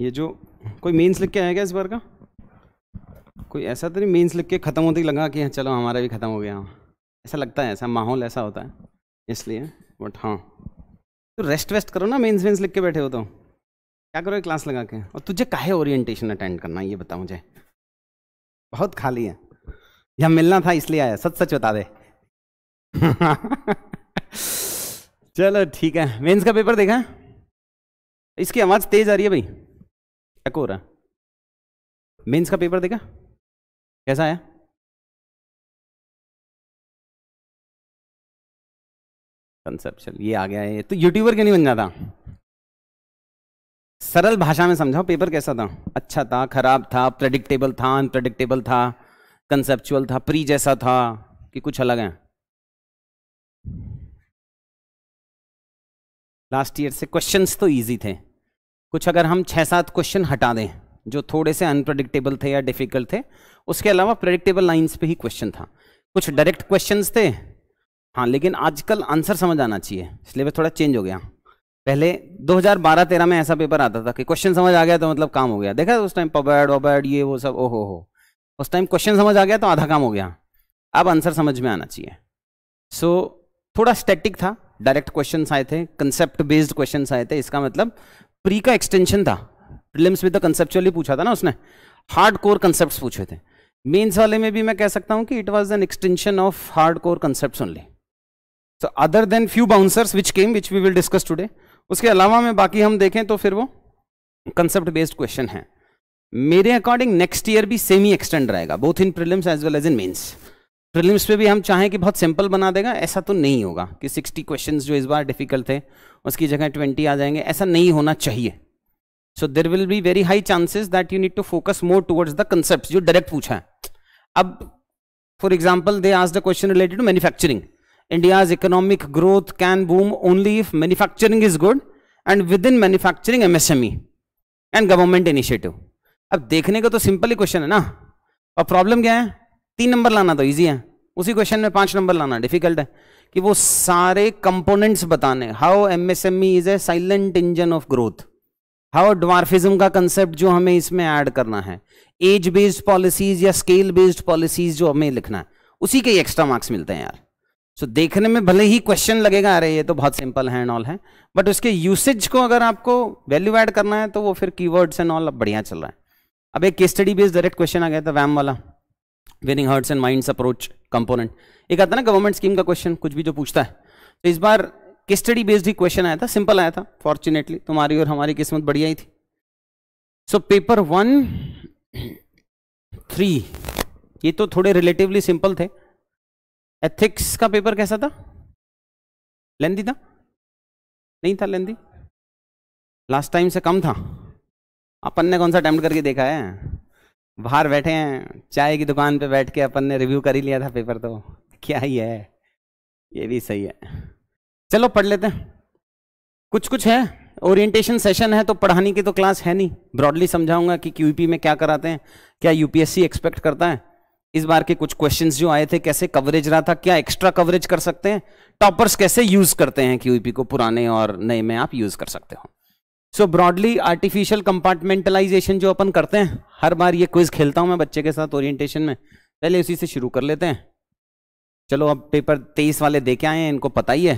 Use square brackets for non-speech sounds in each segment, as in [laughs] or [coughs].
ये जो कोई मेंस लिख के आया क्या इस बार का कोई ऐसा तो नहीं मेंस लिख के ख़त्म होते ही लगा कि चलो हमारा भी ख़त्म हो गया ऐसा लगता है ऐसा माहौल ऐसा होता है इसलिए बट हाँ तो रेस्ट वेस्ट करो ना मेंस वेंस लिख के बैठे हो तो क्या करो क्लास लगा के और तुझे काहे ओरिएंटेशन अटेंड करना ये बता मुझे बहुत खाली है यहाँ मिलना था इसलिए आया सच सच बता दे [laughs] चलो ठीक है मेंस का पेपर देखा इसकी आवाज़ तेज़ आ रही है भाई चेक हो रहा है मेंस का पेपर देखा कैसा आया कंसेप्शन ये आ गया है तो यूट्यूबर क्यों नहीं बन जाता सरल भाषा में समझाओ पेपर कैसा था अच्छा था खराब था प्रडिक्टेबल था अनप्रडिक्टेबल था कंसेप्चुअल था प्री जैसा था कि कुछ अलग है लास्ट ईयर से क्वेश्चंस तो इजी थे कुछ अगर हम छः सात क्वेश्चन हटा दें जो थोड़े से अनप्रडिक्टेबल थे या डिफिकल्ट थे उसके अलावा प्रडिक्टेबल लाइन्स पे ही क्वेश्चन था कुछ डायरेक्ट क्वेश्चन थे हाँ लेकिन आजकल आंसर समझ आना चाहिए सिलेबस थोड़ा चेंज हो गया पहले 2012-13 में ऐसा पेपर आता था कि क्वेश्चन समझ आ गया तो मतलब काम हो गया देखा उस टाइम पबैड वबैड ये वो सब ओहो हो उस टाइम क्वेश्चन समझ आ गया तो आधा काम हो गया अब आंसर समझ में आना चाहिए सो so, थोड़ा स्टैटिक था डायरेक्ट क्वेश्चन आए थे कंसेप्ट बेस्ड क्वेश्चन आए थे इसका मतलब प्री का एक्सटेंशन था प्रिलिम्स विद द कंसेप्चुअली पूछा था ना उसने हार्ड कोर कंसेप्ट पूछे थे मेन्स वाले में भी मैं कह सकता हूँ कि it was an extension of hard core concept only so other than few bouncers which came which we will discuss today उसके अलावा में बाकी हम देखें तो फिर वो कंसेप्ट बेस्ड क्वेश्चन है मेरे अकॉर्डिंग नेक्स्ट ईयर भी सेम ही एक्सटेंड रहेगा both in prelims as well as in mains prelims पे भी हम चाहें कि बहुत सिंपल बना देगा ऐसा तो नहीं होगा कि 60 क्वेश्चंस जो इस बार डिफिकल्ट थे उसकी जगह 20 आ जाएंगे ऐसा नहीं होना चाहिए so there will be very high chances that you need to focus more towards the concept जो डायरेक्ट पूछा है अब फॉर एग्जाम्पल दे आज the question related to manufacturing India's economic growth can boom only if manufacturing is good and within manufacturing MSME and government initiative अब देखने का तो simple ही question है ना और प्रॉब्लम क्या है तीन नंबर लाना तो ईजी है उसी क्वेश्चन में पांच नंबर लाना डिफिकल्ट है कि वो सारे कंपोनेंट्स बताने how MSME is a silent engine of growth how डिज्म का कंसेप्ट जो हमें इसमें ऐड करना है एज बेस्ड पॉलिसीज या स्केल बेस्ड पॉलिसीज जो हमें लिखना है उसी के एक्स्ट्रा मार्क्स मिलते हैं यार सो so, देखने में भले ही क्वेश्चन लगेगा अरे ये तो बहुत सिंपल है एंड ऑल है बट उसके यूसेज को अगर आपको वैल्यू एड करना है तो वो फिर कीवर्ड्स एंड ऑल अब बढ़िया चल रहा है अब एक case study based direct question आ गया था वैम वाला winning hearts and minds approach component एक आता ना गवर्नमेंट स्कीम का क्वेश्चन कुछ भी जो पूछता है तो इस बार स्टडी बेस्ड ही क्वेश्चन आया था सिंपल आया था फॉर्चुनेटली तुम्हारी और हमारी किस्मत बढ़िया ही थी सो पेपर वन थ्री ये तो थोड़े रिलेटिवली सिंपल थे एथिक्स का पेपर कैसा था लेंदी था नहीं था लेंदी लास्ट टाइम से कम था अपन ने कौन सा अटैम्प्ट करके देखा है बाहर बैठे हैं चाय की दुकान पे बैठ के अपन ने रिव्यू कर ही लिया था पेपर तो क्या ही है ये भी सही है चलो पढ़ लेते हैं कुछ कुछ है ओरिएंटेशन सेशन है तो पढ़ाने की तो क्लास है नहीं ब्रॉडली समझाऊंगा कि क्यूपी में क्या कराते हैं क्या यूपीएससी एक्सपेक्ट करता है इस बार के कुछ क्वेश्चंस जो आए थे कैसे कवरेज रहा था क्या एक्स्ट्रा कवरेज कर सकते हैं टॉपर्स कैसे यूज करते हैं क्यूपी को पुराने और नए में आप यूज कर सकते हो सो ब्रॉडली आर्टिफिशियल कंपार्टमेंटलाइजेशन जो अपन करते हैं हर बार ये क्विज खेलता हूँ मैं बच्चे के साथ ओरिएंटेशन में पहले उसी से शुरू कर लेते हैं चलो अब पेपर तेईस वाले दे के आए हैं इनको पता ही है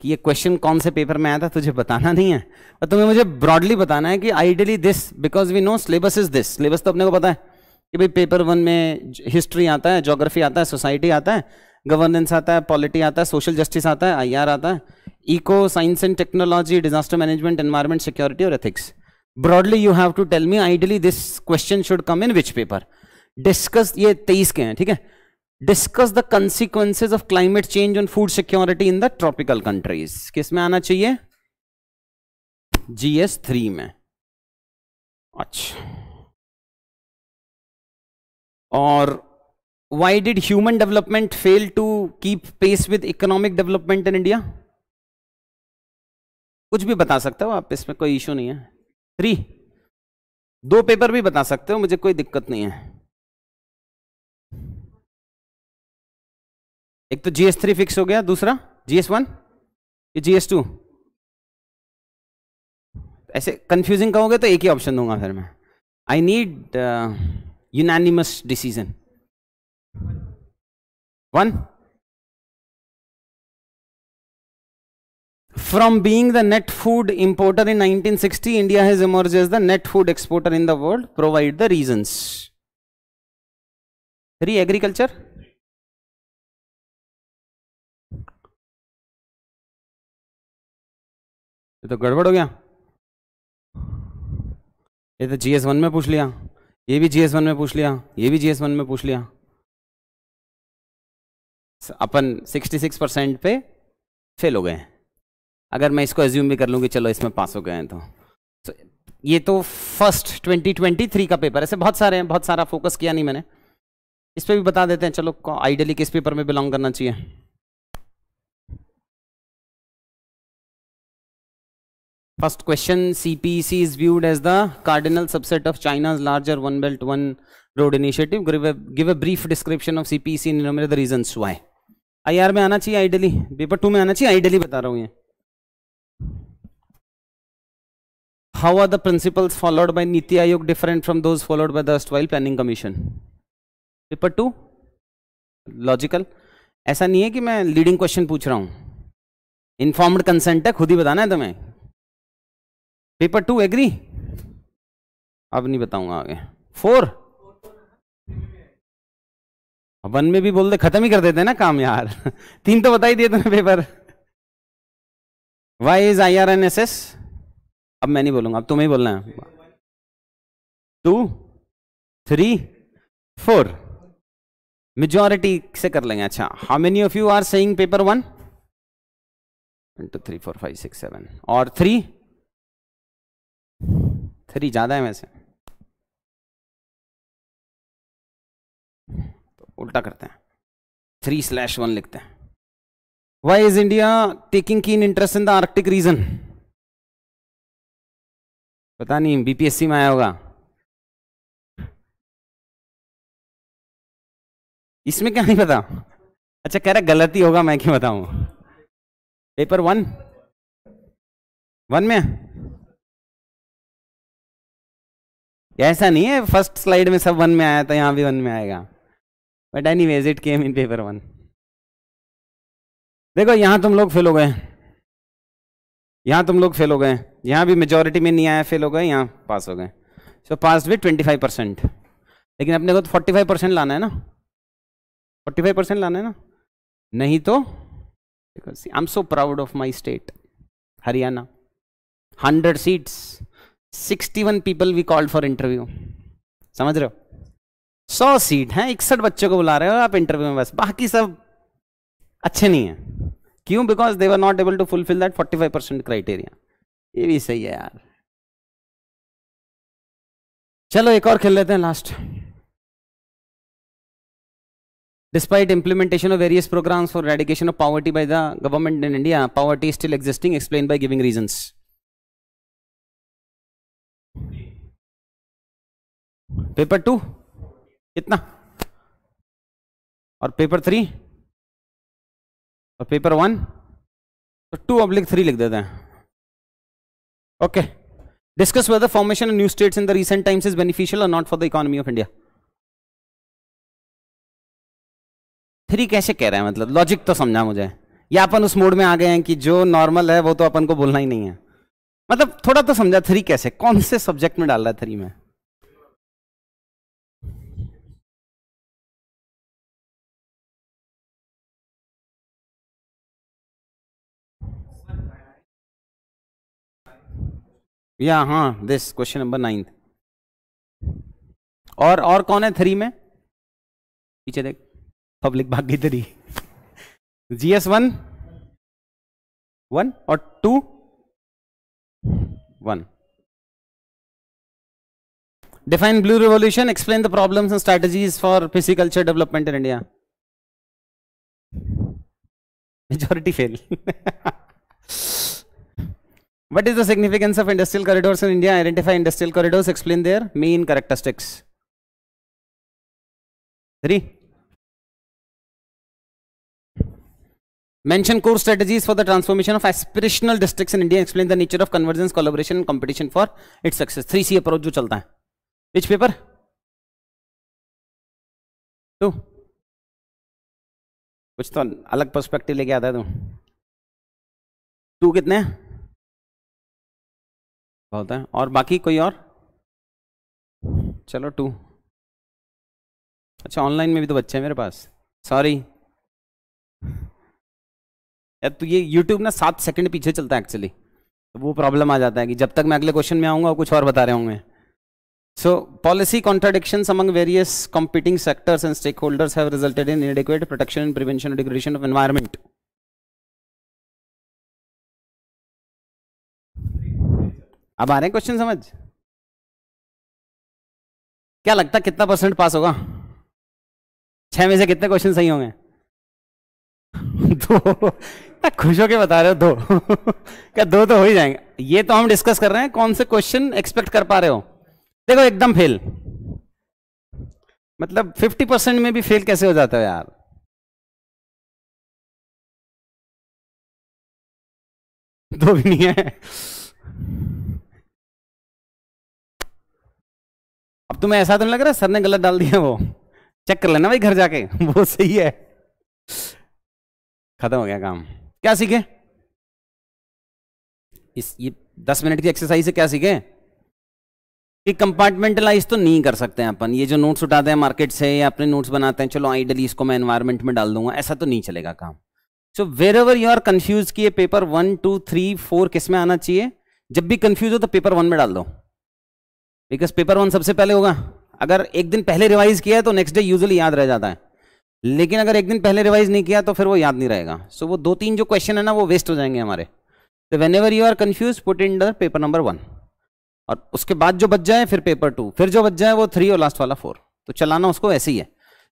कि ये क्वेश्चन कौन से पेपर में आया था तुझे बताना नहीं है और तुम्हें मुझे ब्रॉडली बताना है कि ideally this because we know syllabus is this syllabus तो अपने को पता है कि भाई पेपर वन में हिस्ट्री आता है जोग्राफी आता है सोसाइटी आता है गवर्नेंस आता है पॉलिटी आता है सोशल जस्टिस आता है आई आता है eco science and technology disaster management environment security or ethics broadly you have to tell me ideally this question should come in which paper discuss ye 23 ke hain theek hai discuss the consequences of climate change on food security in the tropical countries किस में आना चाहिए GS three में अच्छा और why did human development fail to keep pace with economic development in india कुछ भी बता सकते हो आप इसमें कोई इशू नहीं है थ्री दो पेपर भी बता सकते हो मुझे कोई दिक्कत नहीं है एक तो जीएस थ्री फिक्स हो गया दूसरा जीएस वन जीएस टू ऐसे कंफ्यूजिंग कहोगे तो एक ही ऑप्शन दूंगा फिर मैं I need unanimous decision one From being the net food importer in 1960, India has emerged as the net food exporter in the world. Provide the reasons. Re agriculture. ये तो गड़बड़ हो गया ये तो जीएस वन में पूछ लिया ये भी जीएस वन में पूछ लिया ये भी जीएस वन में पूछ लिया अपन 66 परसेंट पे फेल हो गए हैं अगर मैं इसको एज्यूम भी कर लूँ चलो इसमें पास हो गए हैं तो ये तो फर्स्ट ट्वेंटी ट्वेंटी थ्री का पेपर ऐसे बहुत सारे हैं बहुत सारा फोकस किया नहीं मैंने इस पर भी बता देते हैं चलो आइडियली किस पेपर में बिलोंग करना चाहिए first question CPC is viewed as the cardinal subset of China's larger one belt one road initiative give a brief description of CPC region why I R में आना चाहिए आइडियली पेपर टू में आना चाहिए ideally बता रहा हूँ how are the principles followed by Niti Aayog different from those followed by the erstwhile planning commission? Paper two logical ऐसा नहीं है कि मैं लीडिंग क्वेश्चन पूछ रहा हूं इन्फॉर्म्ड कंसेंट है खुद ही बताना है तुम्हें पेपर टू एग्री अब नहीं बताऊंगा आगे फोर वन में भी बोल दे खत्म ही कर देते ना काम यार [laughs] तीन तो बता ही दिए तुम्हें paper why is I R N S S अब मैं नहीं बोलूंगा अब तुम्हें ही बोलना है टू थ्री फोर मेजोरिटी से कर लेंगे अच्छा how many of you are saying paper one one two three four five six seven और थ्री थ्री ज्यादा है वैसे तो उल्टा करते हैं थ्री स्लैश वन लिखते हैं why is india taking keen interest in the arctic region पता नहीं बीपीएससी में आया होगा इसमें क्या नहीं पता अच्छा कह रहा गलती होगा मैं क्यों बताऊं पेपर वन वन में ऐसा नहीं है फर्स्ट स्लाइड में सब वन में आया था यहां भी वन में आएगा but anyways it came in paper one देखो यहां तुम लोग फेल हो गए यहाँ तुम लोग फेल हो गए यहाँ भी मेजोरिटी में नहीं आया फेल हो गए यहाँ पास हो गए सो पास भी ट्वेंटी फाइव परसेंट लेकिन अपने को तो फोर्टी फाइव परसेंट लाना है ना फोर्टी फाइव परसेंट लाना है ना नहीं तो I am so proud of my state Haryana hundred seats sixty one people we called for interview समझ रहे हो सौ सीट हैं इकसठ बच्चों को बुला रहे हो आप इंटरव्यू में बस बाकी सब अच्छे नहीं है क्यों because they are not able to fulfil that forty five percent criteria ये भी सही है यार चलो एक और खेल लेते हैं last despite implementation of various programme for eradication of poverty by the government in India poverty still existing explain by giving reason paper two कितना और पेपर थ्री और पेपर वन तो टू पब्लिक थ्री लिख देते हैं okay discuss whether formation new states in the recent times is beneficial और not for the economy of India three कैसे कह रहे हैं मतलब लॉजिक तो समझा मुझे या अपन उस मोड में आ गए हैं कि जो नॉर्मल है वो तो अपन को बोलना ही नहीं है मतलब थोड़ा तो समझा थ्री कैसे कौन से सब्जेक्ट में डाल रहा है थ्री में या हाँ दिस क्वेश्चन नंबर नाइन्थ और और कौन है थ्री में पीछे देख पब्लिक भाग्य थ्री जीएस वन वन और two one define blue revolution explain the problems and strategies for pisciculture development in India majority fail What is the significance of industrial corridors in India? Identify industrial corridors, explain their main characteristics. Three. Mention core strategies for the transformation of aspirational districts in India. Explain the nature of convergence, collaboration, and competition for its success. Three C approach जो चलता है. Which paper? Two. कुछ तो अलग perspective लेके आता है तू. Two कितने हैं? बहुत है और बाकी कोई और चलो टू अच्छा ऑनलाइन में भी तो बच्चे हैं मेरे पास सॉरी यार तो ये यूट्यूब ना सात सेकंड पीछे चलता है एक्चुअली तो वो प्रॉब्लम आ जाता है कि जब तक मैं अगले क्वेश्चन में आऊँगा कुछ और बता रहे होंगे so policy contradiction among various competing sectors and stakeholders have inadequate protection prevention degradation of environment अब आ रहे हैं क्वेश्चन समझ क्या लगता कितना परसेंट पास होगा छह में से कितने क्वेश्चन सही होंगे [laughs] दो खुश होके बता रहे हो दो [laughs] क्या दो तो हो ही जाएंगे ये तो हम डिस्कस कर रहे हैं कौन से क्वेश्चन एक्सपेक्ट कर पा रहे हो देखो एकदम फेल मतलब 50 परसेंट में भी फेल कैसे हो जाता है यार दो भी नहीं है तुम्हें ऐसा तो नहीं लग रहा सर ने गलत डाल दिया वो चेक कर लेना भाई घर जाके [laughs] वो सही है खत्म हो गया काम क्या सीखे इस ये दस मिनट की एक्सरसाइज से क्या सीखे कि कंपार्टमेंटलाइज तो नहीं कर सकते हैं अपन ये जो नोट्स उठाते हैं मार्केट से या अपने नोट्स बनाते हैं चलो आइडली इसको मैं एनवायरमेंट में डाल दूंगा ऐसा तो नहीं चलेगा काम so wherever you are confuse किए paper one two three four किस में आना चाहिए जब भी कंफ्यूज हो तो पेपर वन में डाल दो बिकॉज पेपर वन सबसे पहले होगा अगर एक दिन पहले रिवाइज किया है तो नेक्स्ट डे यूजली याद रह जाता है लेकिन अगर एक दिन पहले रिवाइज नहीं किया तो फिर वो याद नहीं रहेगा सो so, वो दो तीन जो क्वेश्चन है ना वो वेस्ट हो जाएंगे हमारे तो whenever you are confuse put under paper number one और उसके बाद जो बच जाए फिर पेपर टू फिर जो बच जाए वो थ्री और लास्ट वाला फोर तो चलाना उसको ऐसे ही है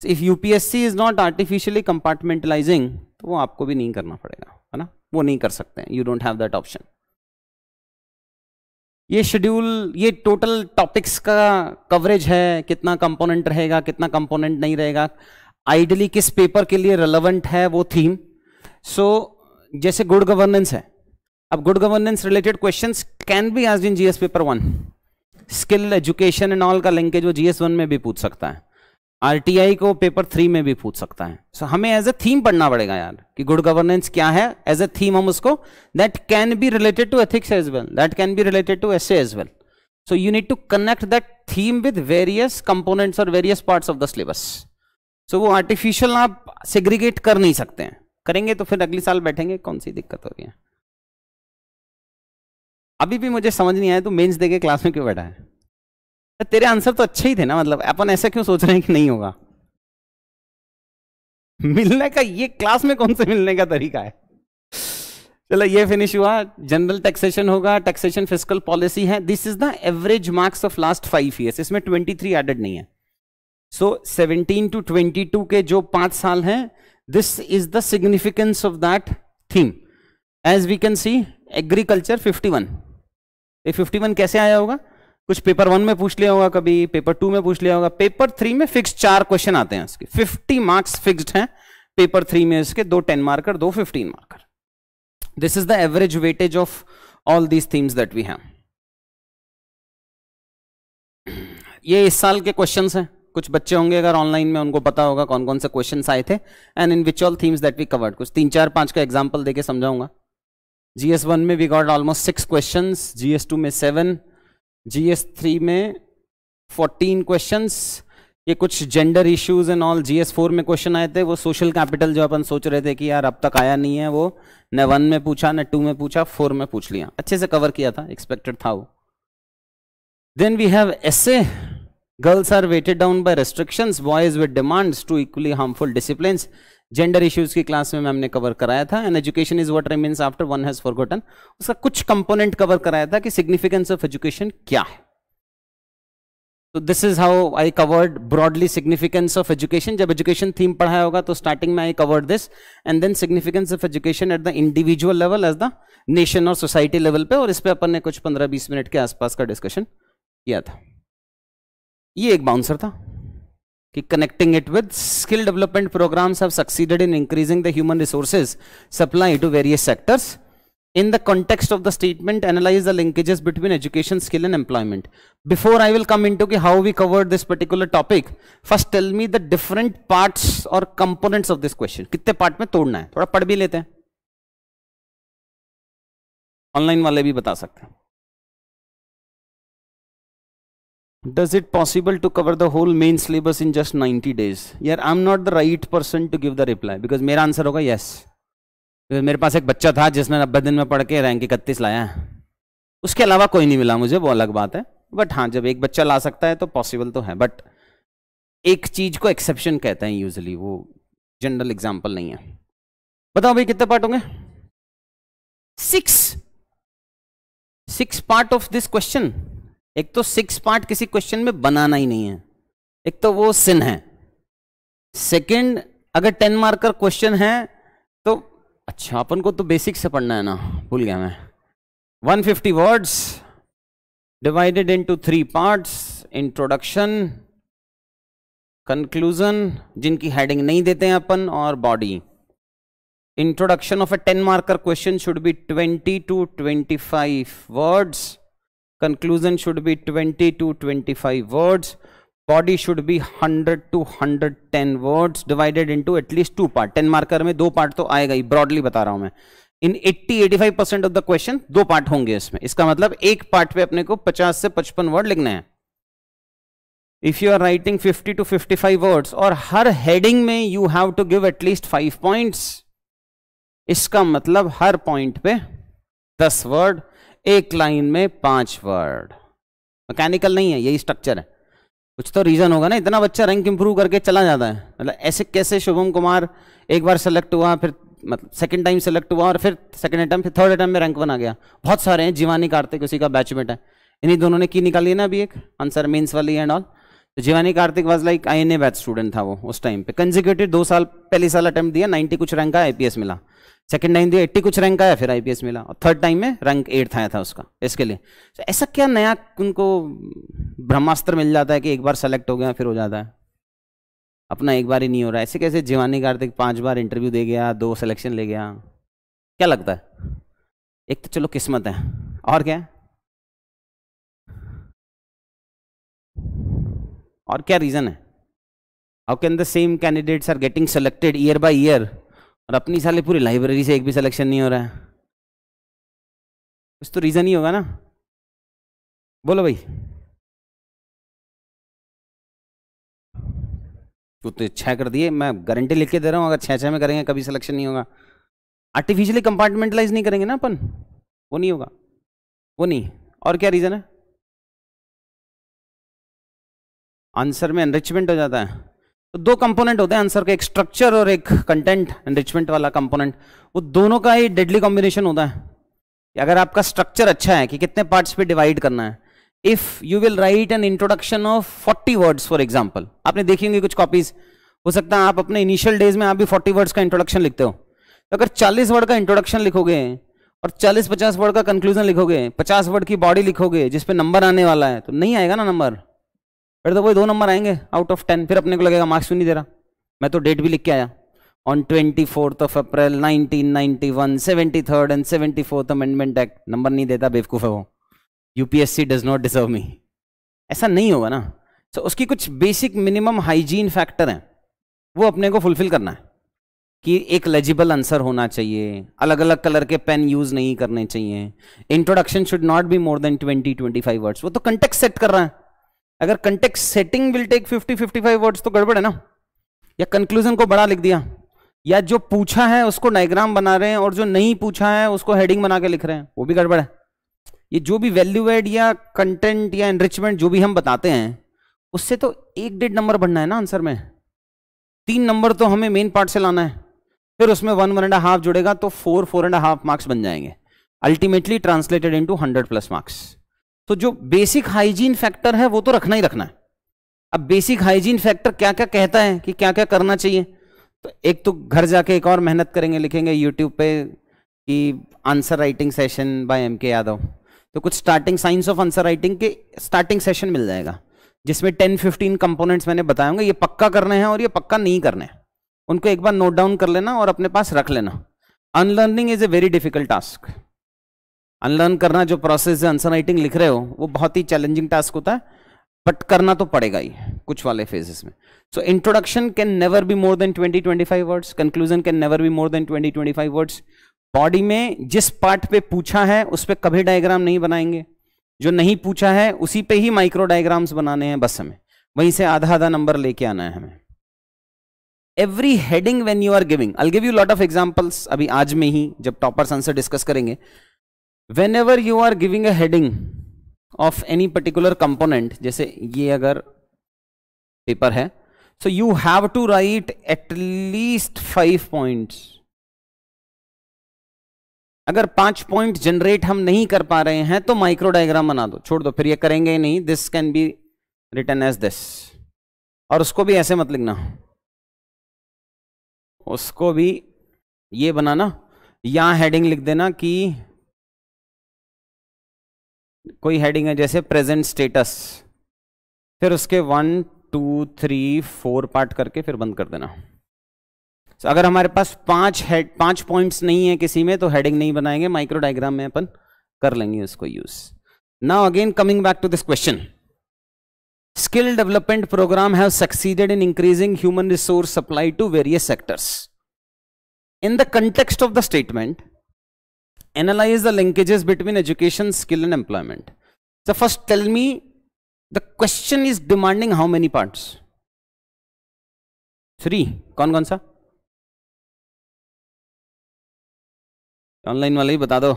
if UPSC is not artificially compartmentalising तो वो आपको भी नहीं करना पड़ेगा है ना वो नहीं कर सकते you don't have that option ये शेड्यूल ये टोटल टॉपिक्स का कवरेज है कितना कंपोनेंट रहेगा कितना कंपोनेंट नहीं रहेगा आइडली किस पेपर के लिए रेलेवेंट है वो थीम सो so, जैसे गुड गवर्नेंस है अब good governance related questions can be आज in GS paper one skill education and all का लिंकेज वो जीएस वन में भी पूछ सकता है आरटीआई को पेपर थ्री में भी पूछ सकता है सो so, हमें एज ए थीम पढ़ना पड़ेगा यार कि गुड गवर्नेंस क्या है एज ए थीम हम उसको that can be related to ethics as well that can be related to S as well so you need to connect that theme with various components और various parts of the syllabus so वो artificial आप segregate कर नहीं सकते हैं करेंगे तो फिर अगले साल बैठेंगे कौन सी दिक्कत हो रही है अभी भी मुझे समझ नहीं आया तो मेन्स देखे क्लास में क्यों बैठा है तो तेरे आंसर तो अच्छे ही थे ना मतलब अपन ऐसा क्यों सोच रहे हैं कि नहीं होगा मिलने का ये क्लास में कौन से मिलने का तरीका है चलो ये फिनिश हुआ जनरल टैक्सेशन होगा टैक्सेशन फिस्कल पॉलिसी है this is the average marks of last five years इसमें ट्वेंटी थ्री एडेड नहीं है so seventeen to twenty two के जो पांच साल हैं this is the significance of that theme as we can see agriculture fifty one ये fifty one कैसे आया होगा कुछ पेपर वन में पूछ लिया होगा कभी पेपर टू में पूछ लिया होगा पेपर थ्री में फिक्स चार क्वेश्चन आते हैं इसके फिफ्टी मार्क्स फिक्स्ड हैं पेपर थ्री में इसके दो टेन मार्कर दो fifteen marker this is the average weightage of all these themes that we have ये इस साल के क्वेश्चन हैं कुछ बच्चे होंगे अगर ऑनलाइन में उनको पता होगा कौन कौन से क्वेश्चन आए थे and in which all themes that we covered कुछ तीन चार पांच का एग्जाम्पल देके समझाऊंगा जीएस वन में we got almost six question GS two में सेवन जीएस थ्री में फोर्टीन क्वेश्चंस ये कुछ gender issues and all GS four में क्वेश्चन आए थे वो सोशल कैपिटल जो अपन सोच रहे थे कि यार अब तक आया नहीं है वो न वन में पूछा न टू में पूछा फोर में पूछ लिया अच्छे से कवर किया था एक्सपेक्टेड था वो then we have essay girls are weighted down by restrictions boys with demands two equally harmful discipline gender issues की क्लास में हमने कवर कराया था and education is what remains after one has forgotten उसका कुछ component cover कराया था कि सिग्निफिकेंस ऑफ एजुकेशन क्या है तो this is how I covered broadly significance of education जब एजुकेशन थीम पढ़ाया होगा तो स्टार्टिंग में I covered this and then significance of education at the individual level as the nation और सोसाइटी लेवल पे और इस पर अपन ने कुछ 15-20 मिनट के आसपास का डिस्कशन किया था ये एक बाउंसर था connecting it with skill development programs have succeeded in increasing the human resources supply to various sectors. In the context of the statement, analyze the linkages between education, skill and employment. Before I will come into how we covered this particular topic, first tell me the different parts or components of this question. कितने part में तोड़ना है थोड़ा पढ़ भी लेते हैं online वाले does it possible to cover the whole main syllabus in just ninety days यार I am not the right person to give the reply because मेरा आंसर होगा यस yes. मेरे पास एक बच्चा था जिसने नब्बे दिन में पढ़ के रैंक इकतीस लाया है उसके अलावा कोई नहीं मिला मुझे वो अलग बात है बट हाँ जब एक बच्चा ला सकता है तो पॉसिबल तो है बट एक चीज को एक्सेप्शन कहते हैं यूजली वो जनरल एग्जाम्पल नहीं है बताओ भाई कितने पार्ट होंगे six six part of this question एक तो सिक्स पार्ट किसी क्वेश्चन में बनाना ही नहीं है एक तो वो सिन है सेकंड अगर टेन मार्कर क्वेश्चन है तो अच्छा अपन को तो बेसिक से पढ़ना है ना भूल गया मैं one fifty words divided into three parts introduction conclusion जिनकी हेडिंग नहीं देते हैं अपन और body introduction of a ten marker question should be twenty to twenty five words conclusion should be 20 to 25 words body should be hundred to hundred ten words divided into at least two part ten marker में दो part तो आएगा ही broadly बता रहा हूं मैं in 80-85 percent of the question दो part होंगे इसमें इसका मतलब एक पार्ट पे अपने को 50 से पचपन वर्ड लिखने हैं if you are writing fifty to fifty five words और हर हेडिंग में you have to give at least five points इसका मतलब हर पॉइंट पे दस वर्ड एक लाइन में पांच वर्ड मैकेनिकल नहीं है यही स्ट्रक्चर है कुछ तो रीज़न होगा ना इतना बच्चा रैंक इंप्रूव करके चला जाता है मतलब ऐसे कैसे शुभम कुमार एक बार सेलेक्ट हुआ फिर मतलब सेकंड टाइम सेलेक्ट हुआ और फिर सेकंड अटैम्प फिर थर्ड अटैम्प में रैंक बना गया बहुत सारे हैं जीवानी कार्तिक उसी का बैचमेट है इन्हीं दोनों ने की निकाली है ना अभी एक आंसर मीन्स वाली एंड ऑल तो Jeevani Kartik was like I N A batch student था वो उस टाइम पे कंजिक्यूटिव दो साल पहले साल अटैम्प्ट दिया नाइन्टी कुछ रैंक का आई मिला सेकंड टाइम दिया एट्टी कुछ रैंक आया फिर आईपीएस मिला और थर्ड टाइम में रैंक एट आया था उसका इसके लिए तो ऐसा क्या नया उनको ब्रह्मास्त्र मिल जाता है कि एक बार सेलेक्ट हो गया फिर हो जाता है अपना एक बार ही नहीं हो रहा ऐसे कैसे जीवानी कार्तिक पांच बार इंटरव्यू दे गया दो सिलेक्शन ले गया क्या लगता है एक तो चलो किस्मत है और क्या और क्या रीज़न है how can the same candidates are getting selected year by year और अपनी साले पूरी लाइब्रेरी से एक भी सिलेक्शन नहीं हो रहा है कुछ तो रीज़न ही होगा ना बोलो भाई तो छः कर दिए मैं गारंटी लिख के दे रहा हूँ अगर छः छह में करेंगे कभी सिलेक्शन नहीं होगा आर्टिफिशियली कंपार्टमेंटलाइज नहीं करेंगे ना अपन वो नहीं होगा वो नहीं और क्या रीज़न है आंसर में एनरिचमेंट हो जाता है तो दो कंपोनेंट होते हैं आंसर के एक स्ट्रक्चर और एक कंटेंट एनरिचमेंट वाला कंपोनेंट वो दोनों का ही डेडली कॉम्बिनेशन होता है कि अगर आपका स्ट्रक्चर अच्छा है कि कितने पार्ट्स पे डिवाइड करना है if you will write an introduction of forty words for example आपने देखेंगे कुछ कॉपीज हो सकता है आप अपने इनिशियल डेज में आप भी फोर्टी वर्ड्स का इंट्रोडक्शन लिखते हो तो अगर चालीस वर्ड का इंट्रोडक्शन लिखोगे और चालीस पचास वर्ड का कंक्लूजन लिखोगे पचास वर्ड की बॉडी लिखोगे जिसपे नंबर आने वाला है तो नहीं आएगा ना नंबर फिर तो वही दो नंबर आएंगे आउट ऑफ टेन फिर अपने को लगेगा मार्क्स भी नहीं दे रहा मैं तो डेट भी लिख के आया on twenty fourth of April nineteen ninety one seventy third and seventy fourth amendment act number नहीं देता बेवकूफ़ है वो UPSC does not deserve me ऐसा नहीं होगा ना तो so, उसकी कुछ बेसिक मिनिमम हाइजीन फैक्टर हैं वो अपने को फुलफिल करना है कि एक लेजिबल आंसर होना चाहिए अलग अलग कलर के पेन यूज़ नहीं करने चाहिए introduction should not be more than twenty twenty five words वो तो कंटेक्ट सेट कर रहा है अगर context setting will take 50 55 words तो गड़बड़ है ना या कंक्लूजन को बड़ा लिख दिया या जो पूछा है उसको डायग्राम बना रहे हैं और जो नहीं पूछा है उसको हेडिंग बना के लिख रहे हैं वो भी गड़बड़ है ये जो भी वैल्यू एड या कंटेंट या एनरिचमेंट जो भी हम बताते हैं उससे तो एक डेढ़ नंबर बढ़ना है ना आंसर में तीन नंबर तो हमें मेन पार्ट से लाना है फिर उसमें वन वन एंड हाफ जुड़ेगा तो four four and half marks बन जाएंगे ultimately translated into hundred plus marks तो जो बेसिक हाइजीन फैक्टर है वो तो रखना ही रखना है अब बेसिक हाइजीन फैक्टर क्या क्या कहता है कि क्या क्या करना चाहिए तो एक तो घर जाके एक और मेहनत करेंगे लिखेंगे यूट्यूब पे कि answer writing session by M K Yadav तो कुछ starting science of answer writing के स्टार्टिंग सेशन मिल जाएगा जिसमें टेन फिफ्टीन कंपोनेंट्स मैंने बताए ये पक्का करने हैं और ये पक्का नहीं करने हैं उनको एक बार नोट डाउन कर लेना और अपने पास रख लेना unlearning is a very difficult task unlearn करना जो प्रोसेस है आंसर राइटिंग लिख रहे हो वो बहुत ही चैलेंजिंग टास्क होता है बट करना तो पड़ेगा ही कुछ वाले फेजेस में so introduction can never be more than 20 25 words conclusion can never be more than 20 25 words body में जिस पार्ट पे पूछा है उस पर कभी डायग्राम नहीं बनाएंगे जो नहीं पूछा है उसी पे ही माइक्रो डायग्राम्स बनाने हैं बस हमें वहीं से आधा आधा नंबर लेके आना है हमें every heading when you are giving I give you lot of examples अभी आज में ही जब टॉपर्स आंसर डिस्कस करेंगे ever you are giving a heading of any particular component जैसे ये अगर पेपर है so you have to write at least five point अगर पांच पॉइंट जनरेट हम नहीं कर पा रहे हैं तो माइक्रो डायग्राम बना दो छोड़ दो फिर ये करेंगे ही नहीं this can be written as this और उसको भी ऐसे मत लिखना उसको भी ये बनाना यहां हेडिंग लिख देना कि कोई हेडिंग है जैसे प्रेजेंट स्टेटस फिर उसके one two three four part करके फिर बंद कर देना so, अगर हमारे पास पांच हेड पांच पॉइंट्स नहीं है किसी में तो हेडिंग नहीं बनाएंगे माइक्रो डायग्राम में अपन कर लेंगे उसको use now again coming back to this question skill development program have succeeded in increasing human resource supply to various sectors in the context of the statement analyze the linkages between education, skill and employment. So first tell me, the question is demanding how many parts? Three. कौन कौन सा online वाले ही बता दो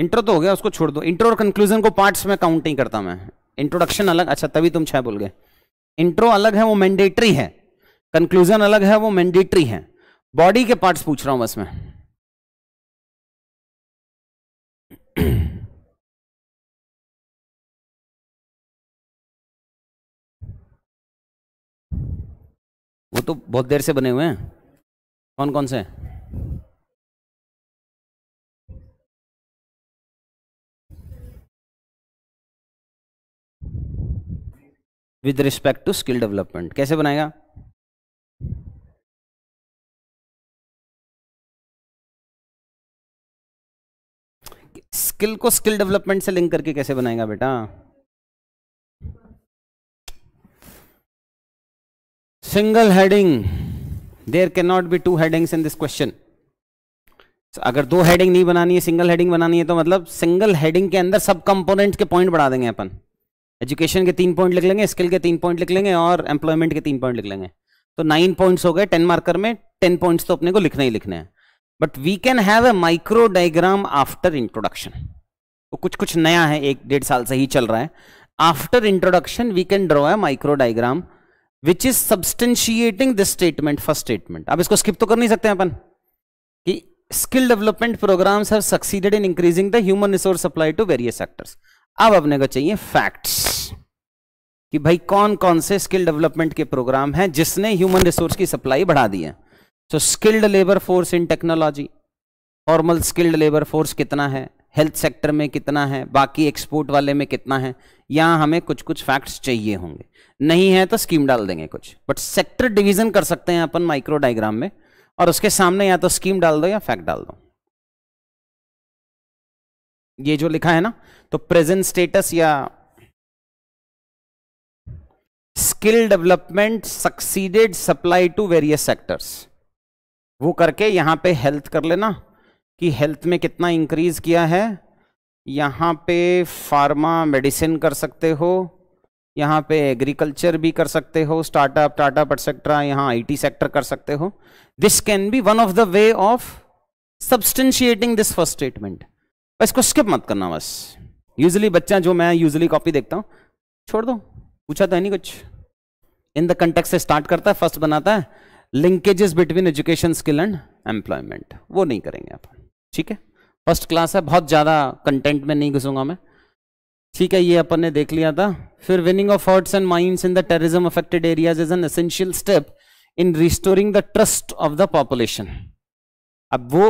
intro तो हो गया उसको छोड़ दो इंट्रो और कंक्लूजन को पार्ट्स में काउंट नहीं करता मैं इंट्रोडक्शन अलग अच्छा तभी तुम छह बोल गए इंट्रो अलग है वो मैंडेटरी है कंक्लूजन अलग है वो मैंडेटरी है बॉडी के पार्ट्स पूछ रहा हूं बस मैं वो तो बहुत देर से बने हुए हैं कौन कौन से है? With respect to skill development कैसे बनाएगा स्किल को स्किल डेवलपमेंट से लिंक करके कैसे बनाएगा बेटा single heading there can not be two headings in this question अगर दो हेडिंग नहीं बनानी है सिंगल हेडिंग बनानी है तो मतलब सिंगल हेडिंग के अंदर सब कंपोनेंट के पॉइंट बढ़ा देंगे अपन एजुकेशन के तीन पॉइंट लिख लेंगे स्किल के तीन पॉइंट लिख लेंगे और एम्प्लॉयमेंट के तीन पॉइंट लिख लेंगे तो नाइन पॉइंट्स हो गए टेन मार्कर में टेन पॉइंट्स तो अपने को लिखना ही लिखना है but we can have a micro diagram after introduction तो कुछ कुछ नया है एक डेढ़ साल से ही चल रहा है after introduction we can draw a micro diagram which is substantiating this statement first statement अब इसको स्किप तो कर नहीं सकते अपन कि skill development programs have succeeded in increasing the human resource supply to various sectors अब अपने को चाहिए फैक्ट्स कि भाई कौन कौन से स्किल डेवलपमेंट के प्रोग्राम हैं जिसने ह्यूमन रिसोर्स की सप्लाई बढ़ा दी है so skilled labour force in technology formal skilled labour force कितना है हेल्थ सेक्टर में कितना है बाकी एक्सपोर्ट वाले में कितना है यहां हमें कुछ कुछ फैक्ट्स चाहिए होंगे नहीं है तो स्कीम डाल देंगे कुछ बट सेक्टर डिवीजन कर सकते हैं अपन माइक्रो डायग्राम में और उसके सामने या तो स्कीम डाल दो या फैक्ट डाल दो ये जो लिखा है ना तो प्रेजेंट स्टेटस या skill development succeeded supply to various sectors वो करके यहां पे हेल्थ कर लेना कि हेल्थ में कितना इंक्रीज किया है यहां पे फार्मा मेडिसिन कर सकते हो यहाँ पे एग्रीकल्चर भी कर सकते हो स्टार्टअप टार्टअप एक्सेट्रा यहाँ आईटी सेक्टर कर सकते हो this can be one of the way of substantiating this first statement बस इसको स्किप मत करना बस यूजली बच्चा जो मैं यूजली कॉपी देखता हूँ छोड़ दो पूछा तो है नहीं कुछ इन द कंटेक्ट से स्टार्ट करता है फर्स्ट बनाता है linkages between education skill and employment वो नहीं करेंगे आप ठीक है फर्स्ट क्लास है बहुत ज़्यादा कंटेंट में नहीं घुसूंगा मैं ठीक है ये अपन ने देख लिया था फिर winning of hearts and mind in the terrorism affected areas is an essential step in restoring the trust of the population अब वो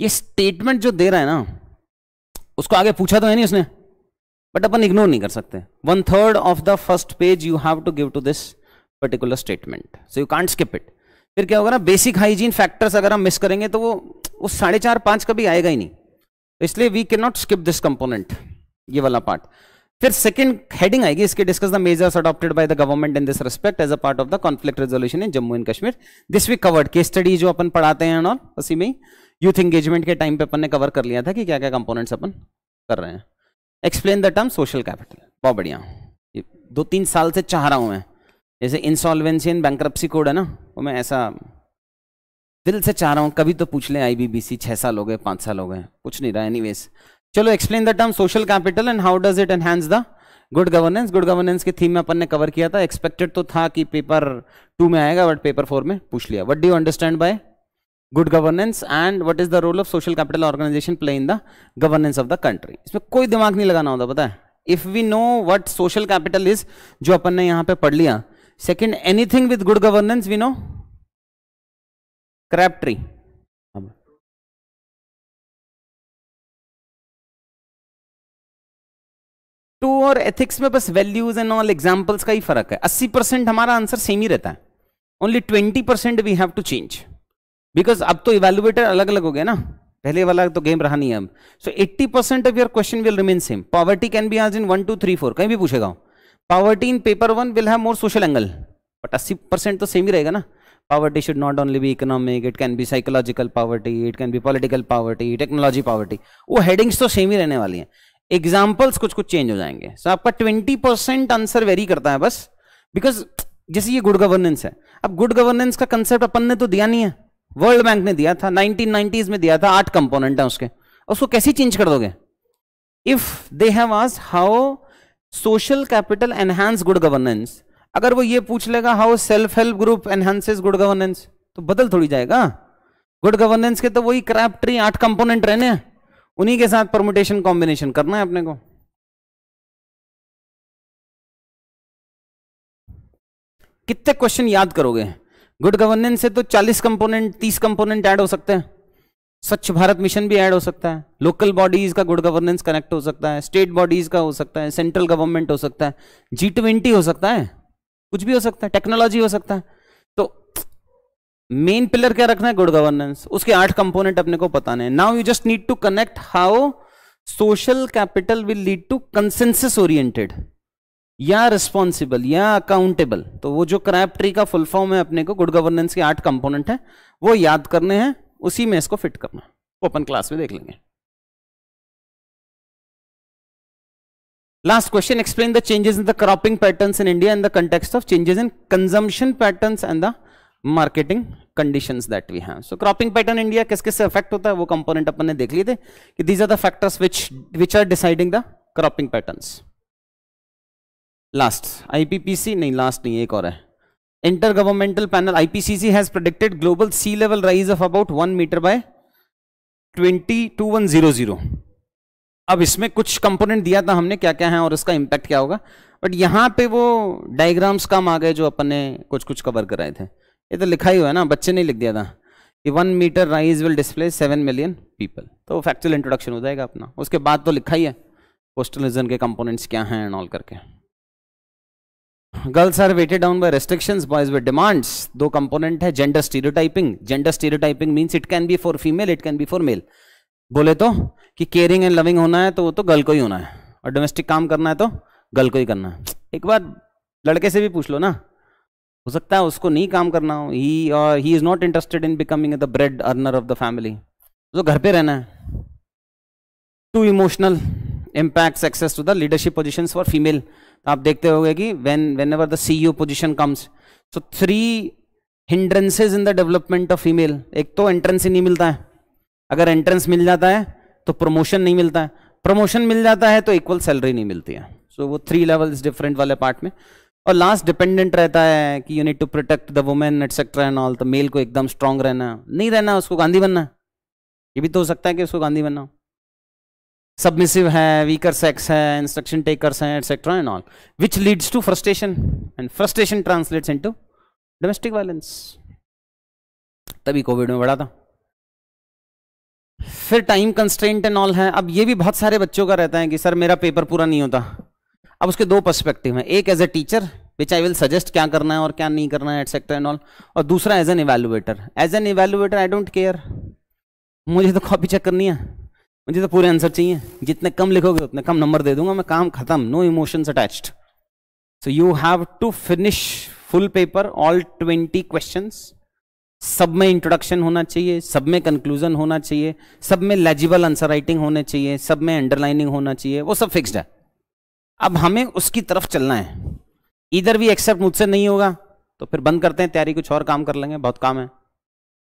ये स्टेटमेंट जो दे रहा है ना उसको आगे पूछा तो है नहीं उसने बट अपन इग्नोर नहीं कर सकते one third of the first page you have to give to this particular statement so you can't skip it फिर क्या होगा ना बेसिक हाइजीन फैक्टर्स अगर हम मिस करेंगे तो वो उस साढ़े चार पाँच कभी आएगा ही नहीं तो इसलिए we can not skip this component ये वाला पार्ट फिर सेकंड हेडिंग आएगी इसके discuss the measures adopted by the government in this respect as a part of the conflict resolution in Jammu and Kashmir this we covered के study जो अपन पढ़ाते हैं एंड ऑल उसी में ही यूथ एंगेजमेंट के टाइम पे अपन ने कवर कर लिया था कि क्या क्या कंपोनेंट्स अपन कर रहे हैं explain the term social capital बहुत बढ़िया दो तीन साल से चाह रहा हूँ मैं जैसे इंसॉल्वेंसी एंड बैंक्रप्सी कोड है ना वो मैं ऐसा दिल से चाह रहा हूँ कभी तो पूछ लें आई बी बी सी साल हो गए पाँच साल हो गए कुछ नहीं रहा एनी चलो explain the term social capital and how does it enhance the good governance good governance के थीम में अपन ने कवर किया था एक्सपेक्टेड तो था कि पेपर टू में आएगा बट पेपर फोर में पूछ लिया what do understand by good governance and what is the role of social capital organisation play in the governance of the country इसमें कोई दिमाग नहीं लगाना होता पता है if we know what social capital is जो अपन ने यहां पे पढ़ लिया second anything with good governance we know crap tree too और एथिक्स में बस वैल्यूज एंड ऑल एग्जाम्पल्स का ही फर्क है अस्सी परसेंट हमारा आंसर सेम ही रहता है only twenty percent we have to change because अब तो इवेल्युएटर अलग अलग हो गया ना पहले वाला तो गेम रहा नहीं है अब so eighty percent of your question will remain same poverty can be आज in one two three four कहीं भी पूछेगा poverty in paper one will have more social angle but अस्सी परसेंट तो सेम ही रहेगा ना poverty should not only be economic it can be psychological poverty it can be political poverty technology poverty वो headings तो same ही रहने वाली हैं एग्जाम्पल्स कुछ कुछ चेंज हो जाएंगे सो so, आपका ट्वेंटी परसेंट आंसर वेरी करता है बस बिकॉज जैसे ये गुड गवर्नेंस है अब गुड गवर्नेंस का कंसेप्ट अपन ने तो दिया नहीं है वर्ल्ड बैंक ने दिया था 1990s में दिया था आठ कंपोनेंट है उसके उसको कैसे चेंज कर दोगे इफ दे हैव आज how social capital enhance good governance अगर वो ये पूछ लेगा how self help group enhances good governance तो बदल थोड़ी जाएगा गुड गवर्नेंस के तो वही क्रैप ट्री आठ कंपोनेंट रहने हैं उन्हीं के साथ परमुटेशन कॉम्बिनेशन करना है अपने को कितने क्वेश्चन याद करोगे गुड गवर्नेंस से तो 40 कंपोनेंट 30 कंपोनेंट ऐड हो सकते हैं स्वच्छ भारत मिशन भी ऐड हो सकता है लोकल बॉडीज का गुड गवर्नेंस कनेक्ट हो सकता है स्टेट बॉडीज का हो सकता है सेंट्रल गवर्नमेंट हो सकता है जी ट्वेंटी हो सकता है कुछ भी हो सकता है टेक्नोलॉजी हो सकता है तो मेन पिलर क्या रखना है गुड गवर्नेंस उसके आठ कंपोनेंट अपने को पता है now you just need to connect how social capital will lead to consensus oriented या रिस्पॉन्सिबल या अकाउंटेबल तो वो जो क्रैप ट्री का फुल फॉर्म है अपने को गुड गवर्नेंस के आठ कंपोनेंट है वो याद करने हैं उसी में इसको फिट करना ओपन क्लास में देख लेंगे last question explain the changes in the cropping pattern in India in the context of changes in consumption pattern and the marketing condition that we have so cropping pattern India किस किस effect होता है वो component अपन ने देख लिए थे कि these are the factors which which are deciding the cropping pattern last IPPC नहीं लास्ट नहीं एक और है intergovernmental panel IPCC has predicted global sea level rise of about one metre by twenty two one zero zero अब इसमें कुछ component दिया था हमने क्या क्या है और इसका इंपैक्ट क्या होगा बट यहाँ पे वो डायग्राम्स कम आ गए जो अपन ने कुछ कुछ कवर कराए थे ये तो लिखा ही हुआ है ना बच्चे ने लिख दिया था कि one metre rise will displace seven million people तो फैक्चुअल इंट्रोडक्शन हो जाएगा अपना उसके बाद तो लिखा ही है पोस्टलिजन के कंपोनेंट्स क्या हैं एंड ऑल करके girls are weighted down by restrictions boys with demands दो कंपोनेंट है gender stereotyping gender stereotyping means it can be for female it can be for male बोले तो कि केयरिंग एंड लविंग होना है तो वो तो गर्ल को ही होना है और डोमेस्टिक काम करना है तो गर्ल को ही करना है एक बार लड़के से भी पूछ लो ना हो सकता है उसको नहीं काम करना हो ही और he is not interested in becoming the bread earner of the family जो घर पे रहना है two emotional impact access to the leadership position for female आप देखते होंगे कि when whenever the CEO position comes so three hindrances in the development of female एक तो एंट्रेंस ही नहीं मिलता है अगर एंट्रेंस मिल जाता है तो प्रमोशन नहीं मिलता है प्रमोशन मिल जाता है तो इक्वल सैलरी नहीं मिलती है सो so, वो थ्री लेवल्स डिफरेंट वाले पार्ट में और लास्ट डिपेंडेंट रहता है कि you need to protect the women etcetera and all the male को एकदम स्ट्रांग रहना नहीं रहना उसको गांधी बनना ये भी तो हो सकता है कि उसको गांधी बनना submissive hai weaker sex hai instruction takers hai etc and all which leads to frustration and frustration translates into domestic violence तभी कोविड में बढ़ा था फिर टाइम कंस्ट्रेंट एंड ऑल है अब ये भी बहुत सारे बच्चों का रहता है कि सर मेरा पेपर पूरा नहीं होता अब उसके दो पर्सपेक्टिव हैं एक as a teacher which I will suggest क्या करना है और क्या नहीं करना है एटसेट्रा एंड ऑल और दूसरा as an evaluator as an evaluator I don't care मुझे तो कॉपी चेक करनी है मुझे तो पूरे आंसर चाहिए जितने कम लिखोगे उतने कम नंबर दे दूंगा मैं काम खत्म no emotions attached so you have to finish full paper all twenty question सब में इंट्रोडक्शन होना चाहिए सब में कंक्लूजन होना चाहिए सब में लेजिबल आंसर राइटिंग होने चाहिए सब में अंडरलाइनिंग होना चाहिए वो सब फिक्स्ड है अब हमें उसकी तरफ चलना है इधर भी एक्सेप्ट मुझसे नहीं होगा तो फिर बंद करते हैं तैयारी कुछ और काम कर लेंगे बहुत काम है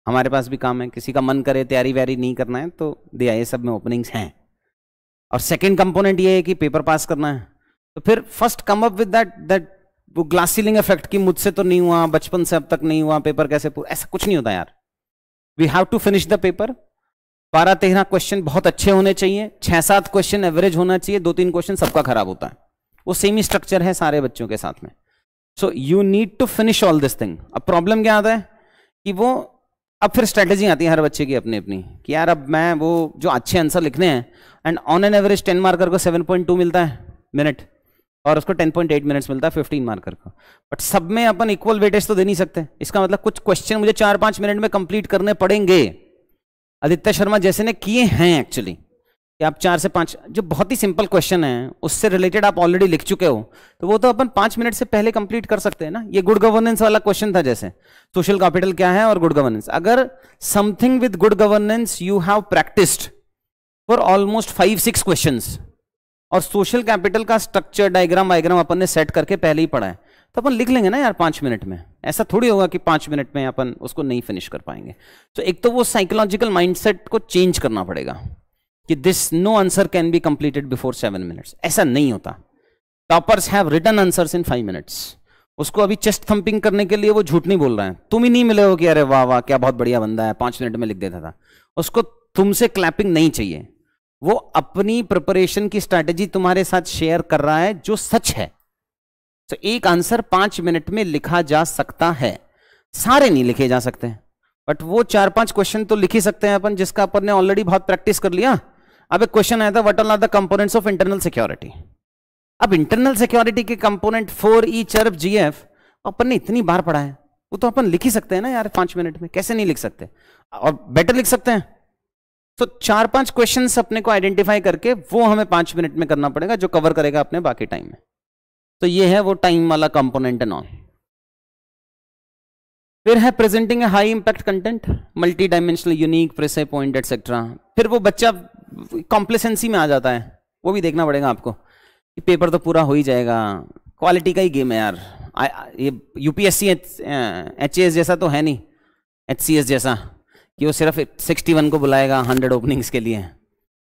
हमारे पास भी काम है किसी का मन करे तैयारी व्यारी नहीं करना है तो दिया ये सब में ओपनिंग्स हैं और सेकंड कंपोनेंट ये है कि पेपर पास करना है तो फिर first come up with that that वो ग्लास सीलिंग इफेक्ट की मुझसे तो नहीं हुआ बचपन से अब तक नहीं हुआ पेपर कैसे ऐसा कुछ नहीं होता यार we have to finish the paper बारह तेरह क्वेश्चन बहुत अच्छे होने चाहिए छह सात क्वेश्चन एवरेज होना चाहिए दो तीन क्वेश्चन सबका खराब होता है वो सेम ही स्ट्रक्चर है सारे बच्चों के साथ में so you need to finish all this thing अब प्रॉब्लम क्या आता है कि वो अब फिर स्ट्रेटेजी आती है हर बच्चे की अपनी अपनी कि यार अब मैं वो जो अच्छे आंसर लिखने हैं and on an average ten marker को सेवन पॉइंट टू मिलता है मिनट और उसको टेन पॉइंट एट मिनट्स मिलता है फिफ्टीन मार्कर को बट सब में अपन इक्वल वेटेज तो दे नहीं सकते इसका मतलब कुछ क्वेश्चन मुझे चार पाँच मिनट में कंप्लीट करने पड़ेंगे आदित्य शर्मा जैसे ने किए हैं एक्चुअली कि आप चार से पाँच जो बहुत ही सिंपल क्वेश्चन है उससे रिलेटेड आप ऑलरेडी लिख चुके हो तो वो तो अपन पाँच मिनट से पहले कंप्लीट कर सकते हैं ना ये गुड गवर्नेंस वाला क्वेश्चन था जैसे सोशल कैपिटल क्या है और गुड गवर्नेंस अगर something with good governance you have practised for almost five six question और सोशल कैपिटल का स्ट्रक्चर डायग्राम वाइग्राम अपन ने सेट करके पहले ही पढ़ा है तो अपन लिख लेंगे ना यार पाँच मिनट में ऐसा थोड़ी होगा कि पाँच मिनट में अपन उसको नहीं फिनिश कर पाएंगे तो एक तो वो साइकोलॉजिकल माइंड को चेंज करना पड़ेगा कि this no answer can be completed before seven minutes ऐसा नहीं होता toppers have written answers in five minutes उसको अभी चेस्ट थंपिंग करने के लिए वो झूठ नहीं बोल रहे हैं तुम ही नहीं मिले हो कि अरे वाह वाह क्या बहुत बढ़िया बंदा है पांच मिनट में लिख देता था उसको तुमसे क्लैपिंग नहीं चाहिए वो अपनी प्रिपरेशन की स्ट्रैटेजी तुम्हारे साथ शेयर कर रहा है जो सच है तो एक आंसर पांच मिनट में लिखा जा सकता है सारे नहीं लिखे जा सकते बट वो चार पांच क्वेश्चन तो लिख ही सकते हैं अपन जिसका अपन ने ऑलरेडी बहुत प्रैक्टिस कर लिया अब एक क्वेश्चन आया था all are the components of internal security अब इंटरनल सिक्योरिटी के component four E G F अपन ने इतनी बार पढ़ा है वो तो अपन लिख ही सकते हैं ना यार पांच मिनट में कैसे नहीं लिख सकते और बेटर लिख सकते हैं तो चार पांच क्वेश्चन अपने को आइडेंटिफाई करके वो हमें पांच मिनट में करना पड़ेगा जो कवर करेगा अपने बाकी टाइम में तो ये है वो टाइम वाला कंपोनेंट एंड ऑल फिर है presenting high impact content multi dimensional unique precise point etcetera फिर वो बच्चा कॉम्प्लेसेंसी में आ जाता है वो भी देखना पड़ेगा आपको कि पेपर तो पूरा हो ही जाएगा क्वालिटी का ही गेम है यार आ, ये यूपीएससी एच एस जैसा तो है नहीं एच सी एस जैसा कि वो सिर्फ सिक्सटी वन को बुलाएगा हंड्रेड ओपनिंग्स के लिए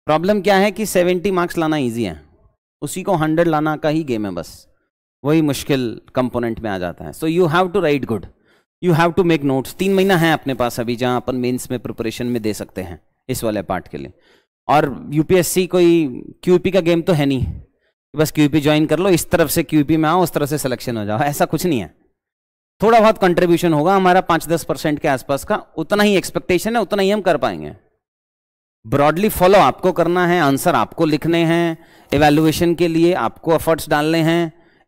प्रॉब्लम क्या है कि सेवेंटी मार्क्स लाना ईजी है उसी को हंड्रेड लाना का ही गेम है बस वही मुश्किल कंपोनेंट में आ जाता है so you have to write good you have to make notes तीन महीना है अपने पास अभी जहाँ अपन मेंस में प्रिपरेशन में दे सकते हैं इस वाले पार्ट के लिए और यूपीएससी कोई क्यूपी का गेम तो है नहीं बस क्यूपी ज्वाइन कर लो इस तरफ से क्यूपी में आओ उस तरफ से सिलेक्शन हो जाओ ऐसा कुछ नहीं है थोड़ा बहुत कंट्रीब्यूशन होगा हमारा पाँच दस परसेंट के आसपास का उतना ही एक्सपेक्टेशन है उतना ही हम कर पाएंगे ब्रॉडली फॉलो आपको करना है आंसर आपको लिखने हैं इवेल्युएशन के लिए आपको एफर्ट्स डालने हैं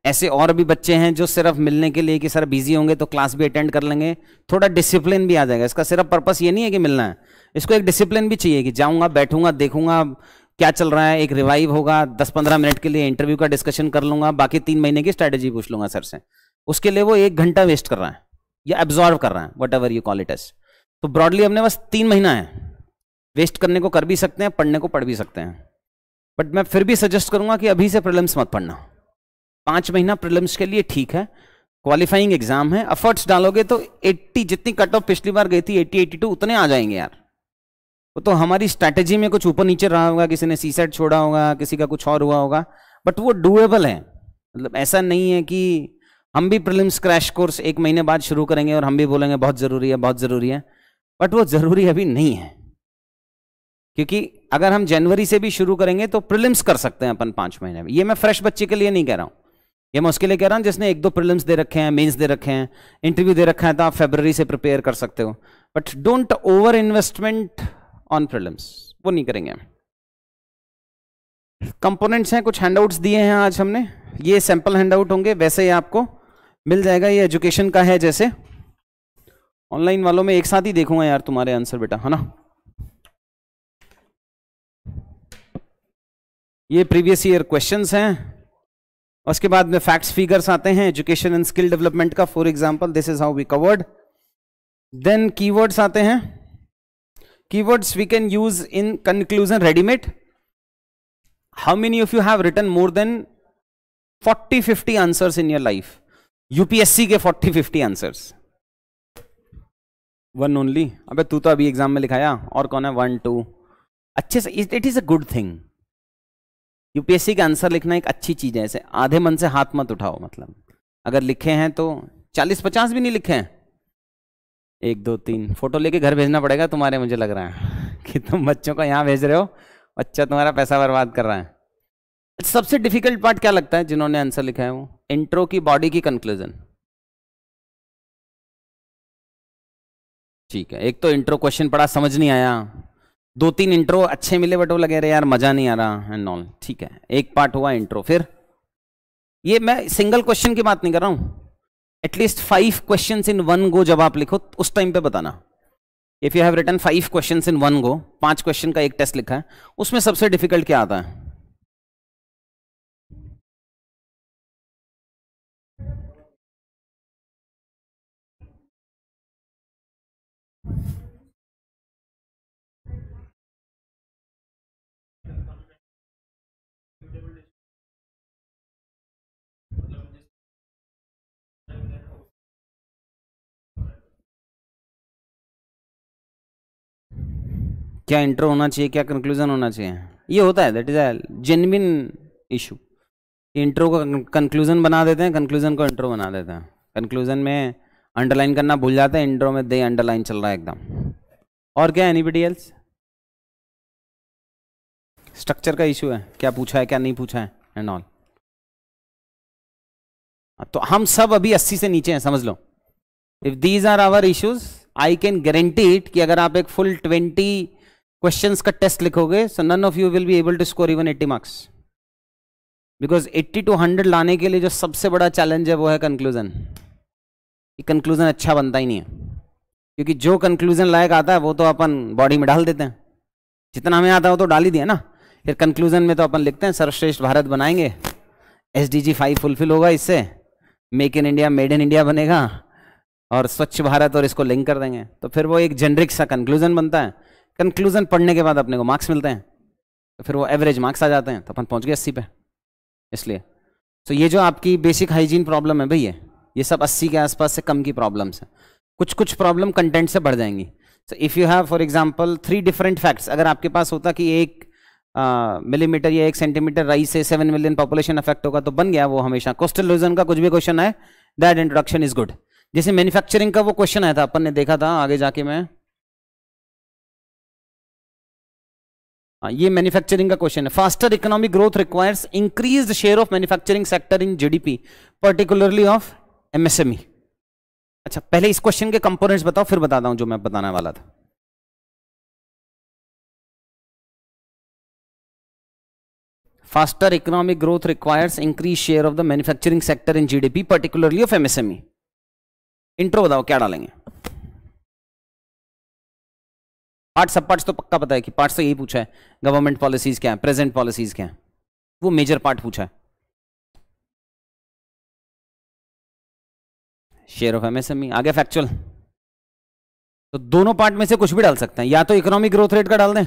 ऐसे और भी बच्चे हैं जो सिर्फ मिलने के लिए कि सर बिजी होंगे तो क्लास भी अटेंड कर लेंगे थोड़ा डिसिप्लिन भी आ जाएगा इसका सिर्फ पर्पस ये नहीं है कि मिलना है इसको एक डिसिप्लिन भी चाहिए कि जाऊंगा बैठूंगा देखूंगा क्या चल रहा है एक रिवाइव होगा दस पंद्रह मिनट के लिए इंटरव्यू का डिस्कशन कर लूंगा बाकी तीन महीने की स्ट्रैटेजी पूछ लूंगा सर से उसके लिए वो एक घंटा वेस्ट कर रहा है या एब्जॉर्व कर रहा है whatever you call it as तो ब्रॉडली हमने बस तीन महीना है वेस्ट करने को कर भी सकते हैं पढ़ने को पढ़ भी सकते हैं बट मैं फिर भी सजेस्ट करूंगा कि अभी से प्रॉब्लम्स मत पढ़ना पाँच महीना प्रिलिम्स के लिए ठीक है क्वालिफाइंग एग्जाम है एफर्ट्स डालोगे तो 80 जितनी कट ऑफ पिछली बार गई थी 80 82 उतने आ जाएंगे यार वो तो हमारी स्ट्रैटेजी में कुछ ऊपर नीचे रहा होगा किसी ने सी सेट छोड़ा होगा किसी का कुछ और हुआ होगा बट वो डूएबल है मतलब ऐसा नहीं है कि हम भी प्रिलिम्स क्रैश कोर्स एक महीने बाद शुरू करेंगे और हम भी बोलेंगे बहुत ज़रूरी है बहुत ज़रूरी है बट वो ज़रूरी अभी नहीं है क्योंकि अगर हम जनवरी से भी शुरू करेंगे तो प्रिलिम्स कर सकते हैं अपन पांच महीने में ये मैं फ्रेश बच्चे के लिए नहीं कह रहा हूँ ये मैं उसके लिए कह रहा हूँ जिसने एक दो प्रिलिम्स दे रखे हैं मेंस दे रखे हैं इंटरव्यू दे रखा है तो आप फेबररी से प्रिपेयर कर सकते हो but don't over investment on prelims वो नहीं करेंगे कंपोनेंट्स हैं कुछ हैंडआउट्स दिए हैं आज हमने ये सैंपल हैंडआउट होंगे वैसे ही आपको मिल जाएगा ये एजुकेशन का है जैसे ऑनलाइन वालों में एक साथ ही देखूंगा यार तुम्हारे आंसर बेटा है ना ये प्रीवियस ईयर क्वेश्चंस हैं उसके बाद में फैक्ट्स फिगर्स आते हैं एजुकेशन एंड स्किल डेवलपमेंट का for example this is how we covered then keywords आते हैं keywords we can use in conclusion readymade how many of you have written more than 40 50 answers in your life UPSC के 40 50 answers one only अबे तू तो अभी exam में लिखाया और कौन है वन टू अच्छे से it is a good thing UPSC का आंसर लिखना एक अच्छी चीज़ है ऐसे आधे मन से हाथ मत उठाओ मतलब अगर लिखे हैं तो चालीस पचास भी नहीं लिखे हैं एक दो तीन फोटो लेके घर भेजना पड़ेगा तुम्हारे मुझे लग रहा है [laughs] कि तुम बच्चों को यहाँ भेज रहे हो बच्चा तुम्हारा पैसा बर्बाद कर रहा है सबसे डिफिकल्ट पार्ट क्या लगता है जिन्होंने आंसर लिखा है वो इंट्रो की बॉडी की कंक्लूजन ठीक है एक तो इंट्रो क्वेश्चन पढ़ा समझ नहीं आया दो तीन इंट्रो अच्छे मिले बट वो लगे रहे यार मजा नहीं आ रहा एंड ऑल ठीक है एक पार्ट हुआ इंट्रो फिर ये मैं सिंगल क्वेश्चन की बात नहीं कर रहा हूं at least five question in one go जब आप लिखो उस टाइम पे बताना if you have written five question in one go पांच क्वेश्चन का एक टेस्ट लिखा है उसमें सबसे डिफिकल्ट क्या आता है क्या इंटर होना चाहिए क्या कंक्लूजन होना चाहिए ये होता है that is a genuine issue intro को कंक्लूजन बना देते हैं कंक्लूजन को इंट्रो बना देते हैं कंक्लूजन में अंडरलाइन करना भूल जाते हैं इंट्रो में दे अंडरलाइन चल रहा है एकदम और क्या एनीबडी एल्स स्ट्रक्चर का इशू है क्या पूछा है क्या नहीं पूछा है एंड ऑल हाँ, तो हम सब अभी अस्सी से नीचे हैं समझ लो if these are our issues I can guarantee it कि अगर आप एक फुल 20 क्वेश्चंस का टेस्ट लिखोगे so none of you will be able to score even 80 marks because 80 to 100 लाने के लिए जो सबसे बड़ा चैलेंज है वो है कंक्लूजन कंक्लूजन अच्छा बनता ही नहीं है क्योंकि जो कंक्लूजन लायक आता है वो तो अपन बॉडी में डाल देते हैं जितना हमें आता है वो तो डाल ही दिया ना फिर कंक्लूजन में तो अपन लिखते हैं सर्वश्रेष्ठ भारत बनाएंगे S D G five fulfil होगा इससे make in India made in India बनेगा और स्वच्छ भारत और इसको लिंक कर देंगे तो फिर वो एक जेनरिक सा कंक्लूजन बनता है कंक्लूजन पढ़ने के बाद अपने को मार्क्स मिलते हैं तो फिर वो एवरेज मार्क्स आ जाते हैं तो अपन पहुंच गए अस्सी पे इसलिए तो ये जो आपकी बेसिक हाइजीन प्रॉब्लम है भैया ये सब अस्सी के आसपास से कम की प्रॉब्लम्स हैं कुछ कुछ प्रॉब्लम कंटेंट से बढ़ जाएंगी so if you have for example three different facts अगर आपके पास होता कि एक मिलीमीटर uh, या एक सेंटीमीटर राइस से सेवन मिलियन पॉपुलेशन अफेक्ट होगा तो बन गया वो हमेशा कोस्टल रीजन का कुछ भी क्वेश्चन है दैट इंट्रोडक्शन इज गुड जैसे मैन्युफैक्चरिंग का वो क्वेश्चन आया था अपन ने देखा था आगे जाके मैं हाँ, ये मैन्युफैक्चरिंग का क्वेश्चन है faster economic growth requires increase share of manufacturing sector in GDP particularly of MSME अच्छा पहले इस क्वेश्चन के कंपोनेंट्स बताओ फिर बताता हूं जो मैं बताने वाला था faster economic growth requires increase share of the manufacturing sector in GDP particularly of MSME intro बताओ क्या डालेंगे पार्ट सब पार्ट तो पक्का पता है कि पार्ट से यही पूछा है गवर्नमेंट पॉलिसीज क्या है प्रेजेंट पॉलिसीज क्या है वो मेजर पार्ट पूछा है शेयर ऑफ एमएसएमई आगे फैक्चुअल तो दोनों पार्ट में से कुछ भी डाल सकते हैं या तो इकोनॉमिक ग्रोथ रेट का डाल दें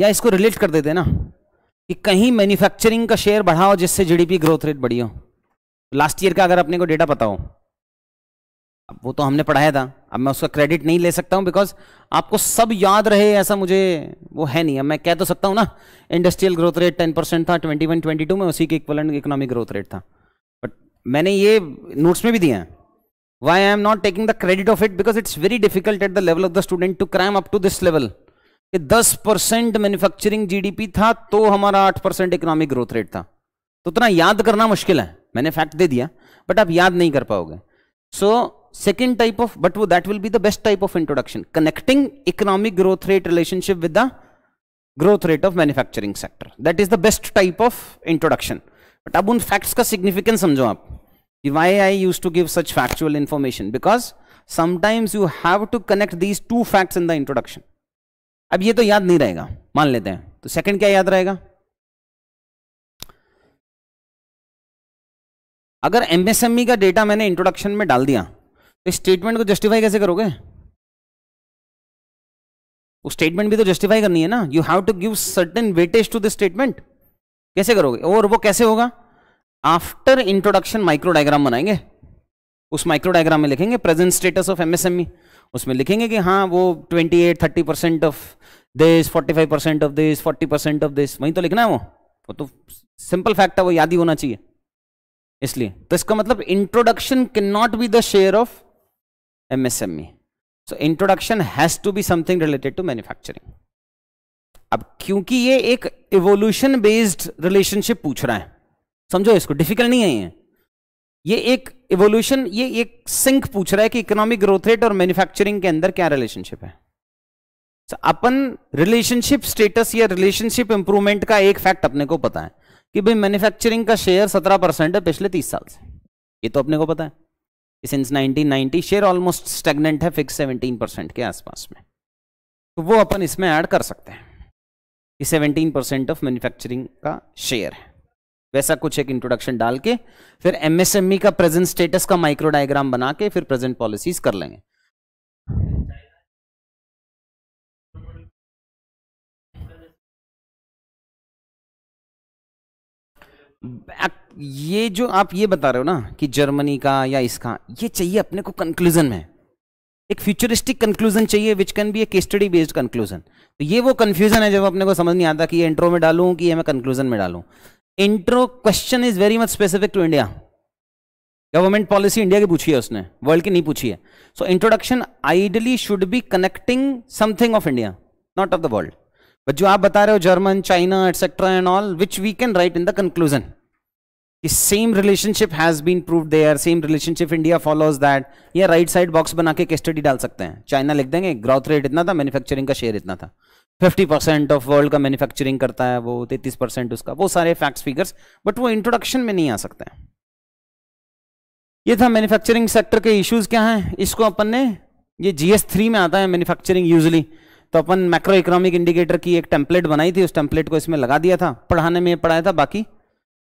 या इसको रिलेट कर देते ना कि कहीं मैन्युफैक्चरिंग का शेयर बढ़ाओ जिससे जीडीपी ग्रोथ रेट बढ़ी हो लास्ट ईयर का अगर अपने को डेटा पता हो अब वो तो हमने पढ़ाया था अब मैं उसका क्रेडिट नहीं ले सकता हूँ बिकॉज आपको सब याद रहे ऐसा मुझे वो है नहीं अब मैं कह तो सकता हूँ ना industrial growth rate ten percent था ट्वेंटी वन ट्वेंटी टू में उसी के इक्वलेंट इकोनॉमिक ग्रोथ रेट था बट मैंने ये नोट्स में भी दिए हैं why I am not taking the credit of it because it's very difficult at the level of the student to climb up to this level कि दस percent manufacturing जी था तो हमारा आठ परसेंट इकोनॉमिक ग्रोथ रेट था तो उतना याद करना मुश्किल है मैंने फैक्ट दे दिया बट आप याद नहीं कर पाओगे सो so, second type of but that will be the best type of introduction connecting economic growth rate relationship with the growth rate of manufacturing sector that is the best type of introduction but ab un facts ka significance samjho aap why i used to give such factual information because sometimes you have to connect these two facts in the introduction अब ये तो याद नहीं रहेगा मान लेते हैं तो सेकंड क्या याद रहेगा अगर एमएसएमई का डेटा मैंने इंट्रोडक्शन में डाल दिया इस स्टेटमेंट को जस्टिफाई कैसे करोगे उस स्टेटमेंट भी तो जस्टिफाई करनी है ना you have to give certain weightage to the statement कैसे करोगे और वो कैसे होगा आफ्टर इंट्रोडक्शन माइक्रो डायग्राम बनाएंगे उस माइक्रो डायग्राम में लिखेंगे प्रेजेंट स्टेटस ऑफ एमएसएमई उसमें लिखेंगे कि हाँ वो 28 30 percent of this 45 percent of this 40 percent of this वहीं तो लिखना है वो वो तो सिंपल फैक्ट है वो याद ही होना चाहिए इसलिए तो इसका मतलब introduction can not be the share of MSME. So introduction has to be something related to manufacturing. अब क्योंकि ये एक इवोल्यूशन बेस्ड रिलेशनशिप पूछ रहा है समझो इसको डिफिकल्ट नहीं है ये ये एक इवोल्यूशन ये एक सिंक पूछ रहा है कि इकोनॉमिक ग्रोथ रेट और मैन्युफैक्चरिंग के अंदर क्या रिलेशनशिप है so, अपन रिलेशनशिप स्टेटस या रिलेशनशिप इंप्रूवमेंट का एक फैक्ट अपने को पता है कि भाई मैन्युफैक्चरिंग का शेयर सत्रह परसेंट है पिछले तीस साल से ये तो अपने को पता है सिंस 1990 शेयर ऑलमोस्ट स्टेगनेंट है फिक्स 17 परसेंट के आसपास में तो वो अपन इसमें ऐड कर सकते हैं कि 17 परसेंट ऑफ मैन्युफैक्चरिंग का शेयर है वैसा कुछ एक इंट्रोडक्शन डाल के फिर एमएसएमई e का प्रेजेंट स्टेटस का माइक्रो डायग्राम बना के फिर प्रेजेंट पॉलिसीज कर लेंगे ये जो आप ये बता रहे हो ना कि जर्मनी का या इसका ये चाहिए अपने को कंक्लूजन में एक फ्यूचरिस्टिक कंक्लूजन चाहिए which can be a study based conclusion तो ये वो कंफ्यूजन है जब अपने को समझ नहीं आता कि ये इंट्रो में डालूं कि ये मैं कंक्लूजन में डालूं intro question is very much specific to India government policy India की पूछी है उसने वर्ल्ड की नहीं पूछी है so introduction ideally should be connecting something of India not of the world but जो आप बता रहे हो German China etcetera and all which we can write in the conclusion कि same relationship has been prove there same relationship India follows that या right side box बना के study डाल सकते हैं चाइना लिख देंगे ग्रोथ रेट इतना था मैन्युफैक्चरिंग का शेयर इतना था 50 परसेंट ऑफ वर्ल्ड का मैन्युफैक्चरिंग करता है वो 33 परसेंट उसका वो सारे फैक्ट्स फिगर्स बट वो इंट्रोडक्शन में नहीं आ सकते हैं ये था मैन्युफैक्चरिंग सेक्टर के इश्यूज क्या हैं इसको अपन ने ये जीएस थ्री में आता है मैन्युफैक्चरिंग यूजली तो अपन मैक्रो इकोनॉमिक इंडिकेटर की एक टेम्पलेट बनाई थी उस टेम्पलेट को इसमें लगा दिया था पढ़ाने में पढ़ाया था बाकी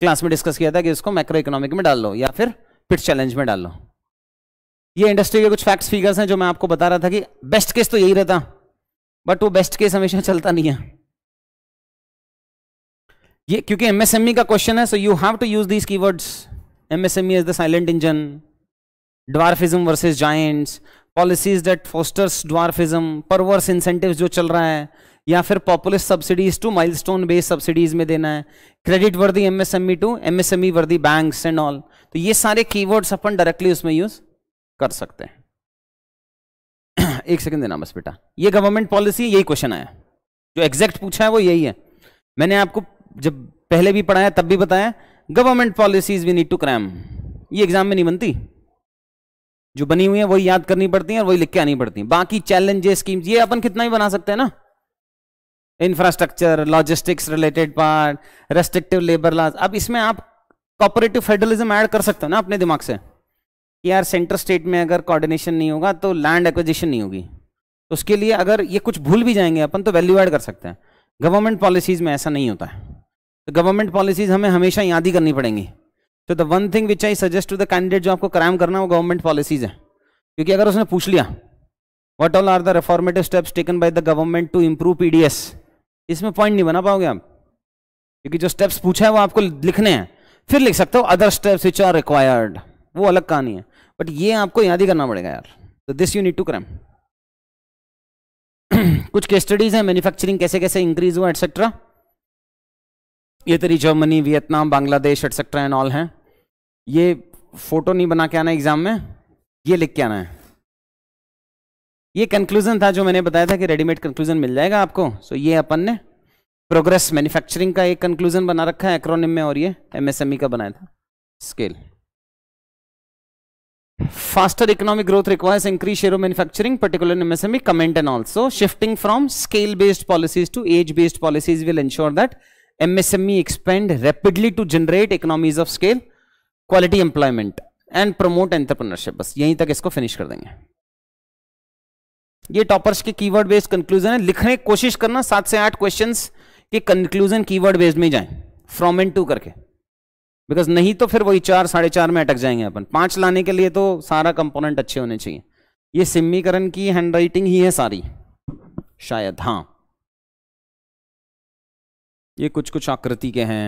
क्लास में डिस्कस किया था कि इसको मैक्रो इकोनॉमिक में डाल लो या फिर पिट चैलेंज में डाल लो ये इंडस्ट्री के कुछ फैक्ट्स फिगर्स हैं जो मैं आपको बता रहा था कि बेस्ट केस तो यही रहता बट वो बेस्ट केस हमेशा चलता नहीं है ये क्योंकि एमएसएमई e का क्वेश्चन है so you have to use these key words MSME is the silent engine dwarfism versus giants policies that fosters dwarfism perverse incentive जो चल रहा है या फिर popular subsidies to milestone based subsidies में देना है credit worthy MSME to MSME worthy banks and all तो ये सारे कीवर्ड्स अपन डायरेक्टली उसमें यूज कर सकते हैं एक सेकंड देना बस बेटा ये गवर्नमेंट पॉलिसी यही क्वेश्चन आया जो एग्जैक्ट पूछा है वो यही है मैंने आपको जब पहले भी पढ़ाया तब भी बताया government policies we need to cram ये एग्जाम में नहीं बनती जो बनी हुई है वही याद करनी पड़ती है और वही लिख के आनी पड़ती है बाकी चैलेंजेस स्कीम्स ये अपन कितना ही बना सकते हैं ना infrastructure logistics related part restrictive labour laws अब इसमें आप कॉपरेटिव फेडरलिज्म ऐड कर सकते हो ना अपने दिमाग से कि यार सेंटर स्टेट में अगर कोऑर्डिनेशन नहीं होगा तो लैंड एक्विजिशन नहीं होगी तो उसके लिए अगर ये कुछ भूल भी जाएंगे अपन तो वैल्यू ऐड कर सकते हैं गवर्नमेंट पॉलिसीज़ में ऐसा नहीं होता है तो गवर्नमेंट पॉलिसीज़ हमें हमेशा याद ही करनी पड़ेंगी तो the one thing which I suggest to the candidate जो आपको क्राइम करना है वो गवर्नमेंट पॉलिसीज़ है क्योंकि अगर उसने पूछ लिया what all are the reformative steps taken by the government to improve P D S इसमें पॉइंट नहीं बना पाओगे आप क्योंकि जो स्टेप्स पूछा है वो आपको लिखने हैं फिर लिख सकते हो other steps which are required वो अलग कहानी है बट ये आपको याद ही करना पड़ेगा यार तो this you need to cram कुछ के स्टडीज हैं मैन्युफैक्चरिंग कैसे कैसे इंक्रीज हुआ एटसेट्रा ये तेरी Germany Vietnam Bangladesh etcetera and all हैं ये फोटो नहीं बना के आना एग्जाम में ये लिख के आना है ये कंक्लूजन था जो मैंने बताया था कि रेडीमेड कंक्लूजन मिल जाएगा आपको सो ये अपन ने प्रोग्रेस मैन्युफैक्चरिंग का एक कंक्लूजन बना रखा है एक्रोनिम में और ये एमएसएमई e का बनाया था scale faster economic growth requires increase share of manufacturing particular MSME comment and also shifting from scale based policies to age based policies will ensure that MSME expand rapidly to generate economies of scale quality employment and promote entrepreneurship बस यहीं तक इसको finish कर देंगे ये toppers के keyword based conclusion है लिखने की कोशिश करना सात से आठ क्वेश्चन के कंक्लूजन कीवर्ड बेस्ड में जाए फ्रॉम एंड टू करके बिकॉज नहीं तो फिर वही चार साढ़े चार में अटक जाएंगे अपन पांच लाने के लिए तो सारा कंपोनेंट अच्छे होने चाहिए ये सिमीकरण की हैंड राइटिंग ही है सारी शायद हाँ ये कुछ कुछ आकृति के हैं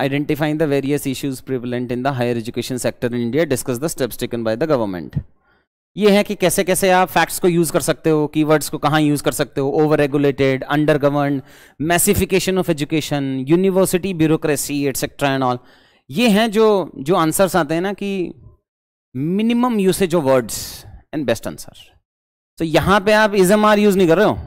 identifying the various issues prevalent in the higher education sector in India discuss the steps taken by the government ये है कि कैसे कैसे आप फैक्ट्स को यूज़ कर सकते हो कीवर्ड्स को कहाँ यूज़ कर सकते हो over regulated under govern massification of education university bureaucracy etcetera and all ये हैं जो जो आंसर्स आते हैं ना कि minimum usage of words and best answer तो यहां पे आप इजम आर यूज़ नहीं कर रहे हो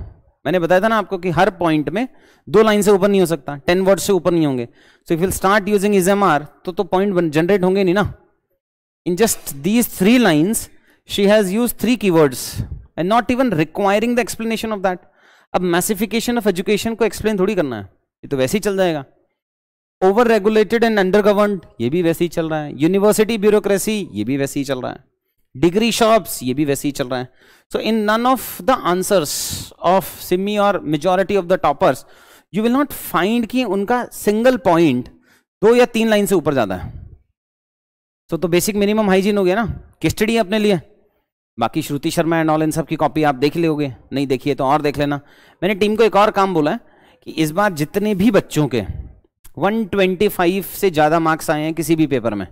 मैंने बताया था ना आपको कि हर पॉइंट में दो लाइन से ऊपर नहीं हो सकता टेन वर्ड से ऊपर नहीं होंगे so if will start using is M R तो पॉइंट तो जनरेट होंगे नहीं ना in just these three lines she has used three keywords and not even requiring the explanation of that अब मैसिफिकेशन ऑफ एजुकेशन को explain थोड़ी करना है ये तो वैसे ही चल जाएगा over regulated and under governed ये भी वैसे ही चल रहा है यूनिवर्सिटी ब्यूरोक्रेसी ये भी वैसे ही चल रहा है डिग्री शॉप्स ये भी वैसे ही चल रहा है so in none of the answers of Simi और majority of the toppers you will not find कि उनका सिंगल पॉइंट दो या तीन लाइन से ऊपर ज्यादा है सो so, तो बेसिक मिनिमम हाइजीन हो गया ना किस्टडी अपने लिए बाकी श्रुति शर्मा एंड ऑल इन सब की कॉपी आप देख लोगे नहीं देखिए तो और देख लेना मैंने टीम को एक और काम बोला है कि इस बार जितने भी बच्चों के 125 से ज़्यादा मार्क्स आए हैं किसी भी पेपर में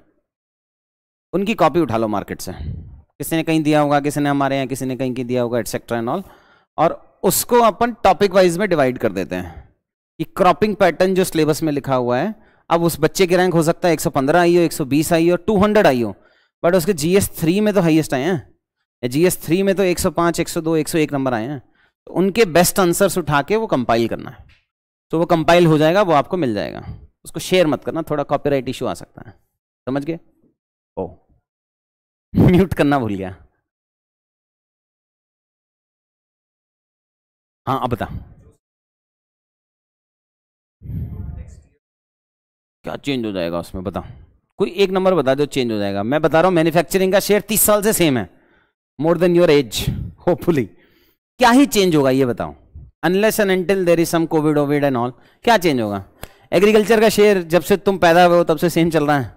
उनकी कॉपी उठा लो मार्केट से किसी ने कहीं दिया होगा किसी ने हमारे यहाँ किसी ने कहीं की दिया होगा एटसेट्रा एंड ऑल और उसको अपन टॉपिक वाइज में डिवाइड कर देते हैं कि क्रॉपिंग पैटर्न जो सिलेबस में लिखा हुआ है अब उस बच्चे की रैंक हो सकता है 115 आई हो 120 आई हो 200 आई हो बट उसके जीएस थ्री में तो हाईएस्ट आए हैं जी एस थ्री में तो 105, 102, 101 नंबर आए हैं तो उनके बेस्ट आंसर्स उठा के वो कंपाइल करना है तो वो कंपाइल हो जाएगा वो आपको मिल जाएगा उसको शेयर मत करना थोड़ा कॉपीराइट इशू आ सकता है समझ गए ओ म्यूट करना भूल गया हाँ अब बता क्या चेंज हो जाएगा उसमें बताओ कोई एक नंबर बता दो चेंज हो जाएगा मैं बता रहा हूँ मैन्युफैक्चरिंग का शेयर तीस साल से सेम है more than your age hopefully क्या ही चेंज होगा ये बताओ unless and until there is some Covid ओविड एंड ऑल क्या चेंज होगा एग्रीकल्चर का शेयर जब से तुम पैदा हुए हो तब से सेम चल रहा है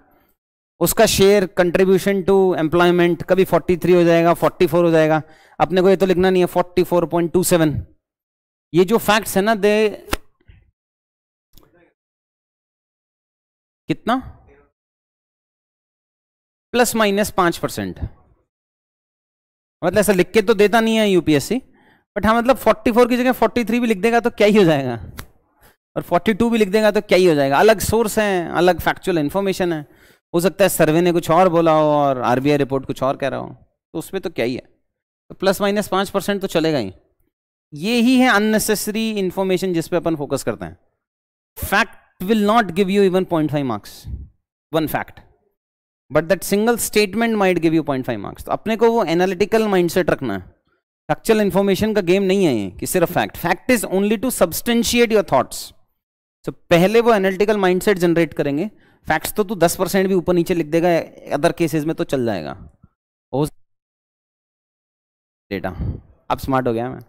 उसका शेयर कंट्रीब्यूशन टू एम्प्लॉयमेंट कभी 43 हो जाएगा 44 हो जाएगा अपने को ये तो लिखना नहीं है 44.27 ये जो फैक्ट्स है ना दे कितना प्लस माइनस पांच परसेंट मतलब ऐसा लिख के तो देता नहीं है यूपीएससी बट हाँ मतलब 44 की जगह 43 भी लिख देगा तो क्या ही हो जाएगा और 42 भी लिख देगा तो क्या ही हो जाएगा अलग सोर्स हैं अलग फैक्चुअल इन्फॉर्मेशन है हो सकता है सर्वे ने कुछ और बोला हो और आरबीआई रिपोर्ट कुछ और कह रहा हो तो उसमें तो क्या ही है तो प्लस माइनस पाँच परसेंट तो चलेगा ही ये ही है अननेसेसरी इन्फॉर्मेशन जिसपे अपन फोकस करते हैं fact will not give you even point five marks one fact but that single statement might give you point five marks तो अपने को वो एनालिटिकल माइंडसेट रखना है स्ट्रक्चरल इन्फॉर्मेशन का गेम नहीं है ये कि सिर्फ fact fact is only to substantiate your thoughts so पहले वो एनालिटिकल माइंडसेट जनरेट करेंगे फैक्ट्स तो तू दस परसेंट भी ऊपर नीचे लिख देगा अदर केसेस में तो चल जाएगा डेटा अब स्मार्ट हो गया मैं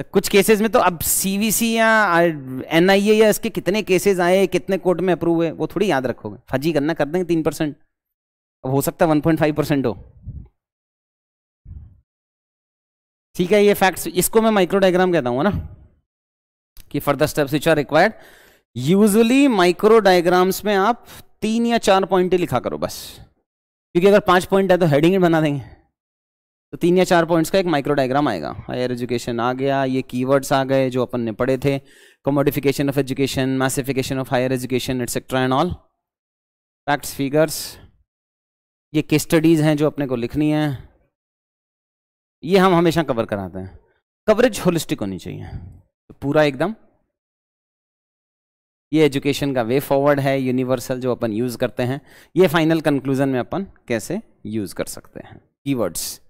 तो कुछ केसेस में तो अब सीवीसी या एनआईए या इसके कितने केसेस आए कितने कोर्ट में अप्रूव हुए वो थोड़ी याद रखोगे फर्जी करना कर देंगे तीन परसेंट अब हो सकता है वन पॉइंट फाइव परसेंट हो ठीक है ये फैक्ट्स इसको मैं माइक्रो डायग्राम कहता हूँ ना कि further steps which are required usually micro diagrams में आप तीन या चार पॉइंट लिखा करो बस क्योंकि अगर पांच पॉइंट है तो हेडिंग बना देंगे तो तीन या चार पॉइंट्स का एक माइक्रो डायग्राम आएगा हायर एजुकेशन आ गया ये कीवर्ड्स आ गए जो अपन ने पढ़े थे commodification of education massification of higher education etcetera and all facts figures ये केस स्टडीज़ हैं जो अपने को लिखनी है ये हम हमेशा कवर कराते हैं कवरेज होलिस्टिक होनी चाहिए तो पूरा एकदम ये एजुकेशन का वे फॉरवर्ड है यूनिवर्सल जो अपन यूज़ करते हैं ये फाइनल कंक्लूजन में अपन कैसे यूज़ कर सकते हैं keywords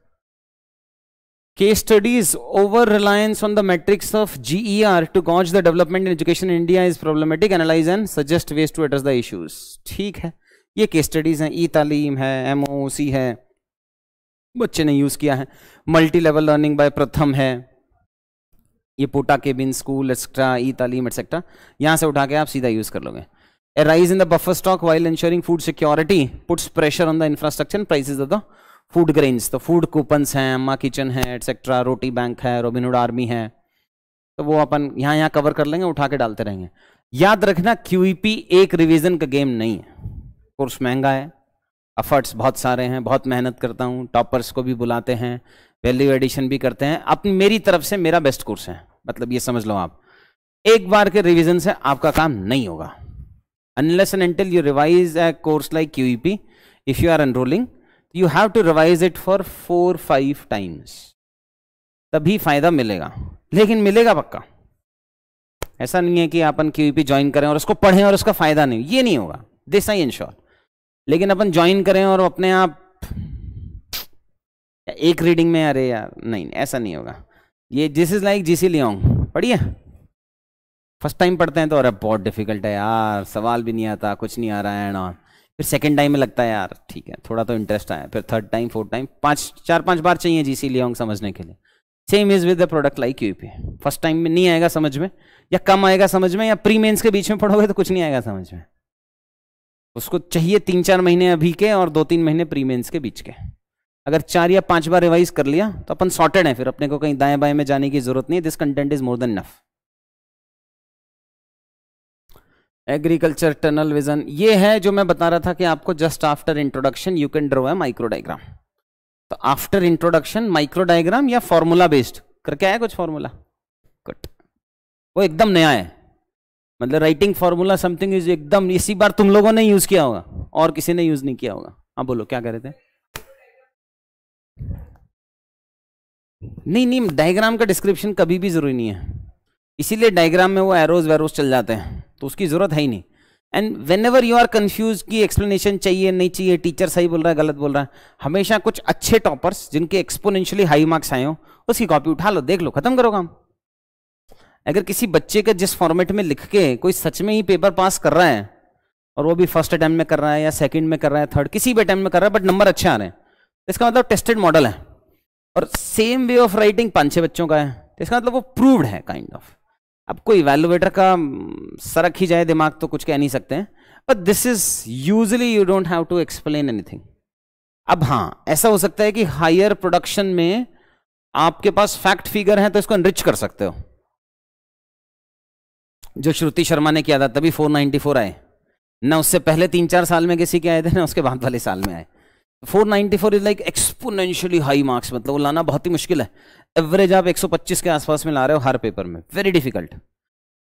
Case studies over reliance on the metrics of GER to gauge the development in education in India is problematic. Analyze and suggest ways to address the issues. ठीक है ये case studies हैं ई तालीम है M है बच्चे ने use किया है multi level learning by Pratham है ये porta cabin school etcetera e Taleem etcetera यहाँ से उठा के आप सीधा यूज़ कर लोगे a rise in the buffer stock while insuring food security puts pressure on the infrastructure prices of the food grains तो फूड कूपन्स हैं अम्मा किचन है एटसेट्रा रोटी बैंक है रोबिनोड आर्मी है तो वो अपन यहाँ यहाँ कवर कर लेंगे उठा के डालते रहेंगे याद रखना क्यूईपी e एक रिविजन का गेम नहीं है कोर्स महंगा है अफर्ट्स बहुत सारे हैं बहुत मेहनत करता हूँ टॉपर्स को भी बुलाते हैं वैल्यू एडिशन भी करते हैं अपनी मेरी तरफ से मेरा बेस्ट कोर्स है मतलब ये समझ लो आप एक बार के रिवीजन से आपका काम नहीं होगा unless and until you revise a course like QEP if you are enrolling you have to revise it for four five times तभी फायदा मिलेगा लेकिन मिलेगा पक्का ऐसा नहीं है कि अपन क्यूपी ज्वाइन करें और उसको पढ़ें और उसका फायदा नहीं ये नहीं होगा दिस आई इंश्योर लेकिन अपन ज्वाइन करें और अपने आप एक रीडिंग में अरे यार नहीं ऐसा नहीं होगा ये this is like GC Leong पढ़िए फर्स्ट टाइम पढ़ते हैं तो अरे बहुत डिफिकल्ट है यार सवाल भी नहीं आता कुछ नहीं आ रहा है एंड ऑन फिर सेकेंड टाइम में लगता है यार ठीक है थोड़ा तो इंटरेस्ट आया फिर थर्ड टाइम फोर्थ टाइम पाँच चार पाँच बार चाहिए जी सी लियोंग समझने के लिए same is with the product like U P first time में नहीं आएगा समझ में या कम आएगा समझ में या प्री मेन्स के बीच में पढ़ोगे तो कुछ नहीं आएगा समझ में उसको चाहिए तीन चार महीने अभी के और दो तीन महीने प्री मेन्स के बीच के अगर चार या पांच बार रिवाइज कर लिया तो अपन सॉर्टेड है फिर अपने को कहीं दाएं बाएं में जाने की जरूरत नहीं this content is more than enough agriculture tunnel vision ये है जो मैं बता रहा था कि आपको just after introduction you can draw a micro diagram तो आफ्टर इंट्रोडक्शन माइक्रो डायग्राम या फॉर्मूला बेस्ड करके आया कुछ फॉर्मूला कट वो एकदम नया है मतलब राइटिंग फॉर्मूला समथिंग इज एकदम इसी बार तुम लोगों ने यूज किया होगा और किसी ने यूज नहीं किया होगा आप हाँ, बोलो क्या कह रहे थे नहीं नहीं डायग्राम का डिस्क्रिप्शन कभी भी जरूरी नहीं है इसीलिए डायग्राम में वो एरोज वेरोज चल जाते हैं तो उसकी ज़रूरत है ही नहीं and whenever you are confuse की एक्सप्लेनेशन चाहिए नहीं चाहिए टीचर सही बोल रहा है गलत बोल रहा है हमेशा कुछ अच्छे टॉपर्स जिनके एक्सपोनेंशियली हाई मार्क्स आए हो उसकी कॉपी उठा लो देख लो खत्म करो काम अगर किसी बच्चे का जिस फॉर्मेट में लिख के कोई सच में ही पेपर पास कर रहा है और वो भी फर्स्ट अटैम्प्ट में कर रहा है या सेकेंड में कर रहा है थर्ड किसी भी अटैम्प्ट में कर रहा है बट नंबर अच्छे आ रहे हैं तो इसका मतलब टेस्टेड मॉडल है और सेम वे ऑफ राइटिंग पाँच छः बच्चों का है तो इसका मतलब वो प्रूव्ड है काइंड kind ऑफ of. अब कोई वैल्यूएटर का सरक ही जाए दिमाग तो कुछ कह नहीं सकते हैं but this is usually you don't have to explain anything अब हाँ ऐसा हो सकता है कि हायर प्रोडक्शन में आपके पास फैक्ट फिगर है तो इसको एनरिच कर सकते हो जो श्रुति शर्मा ने किया था तभी 494 आए ना उससे पहले तीन चार साल में किसी के आए थे ना उसके बाद वाले साल में आए 494 is like exponentially high marks मतलब वो लाना बहुत ही मुश्किल है एवरेज आप 125 के आसपास में ला रहे हो हर पेपर में very difficult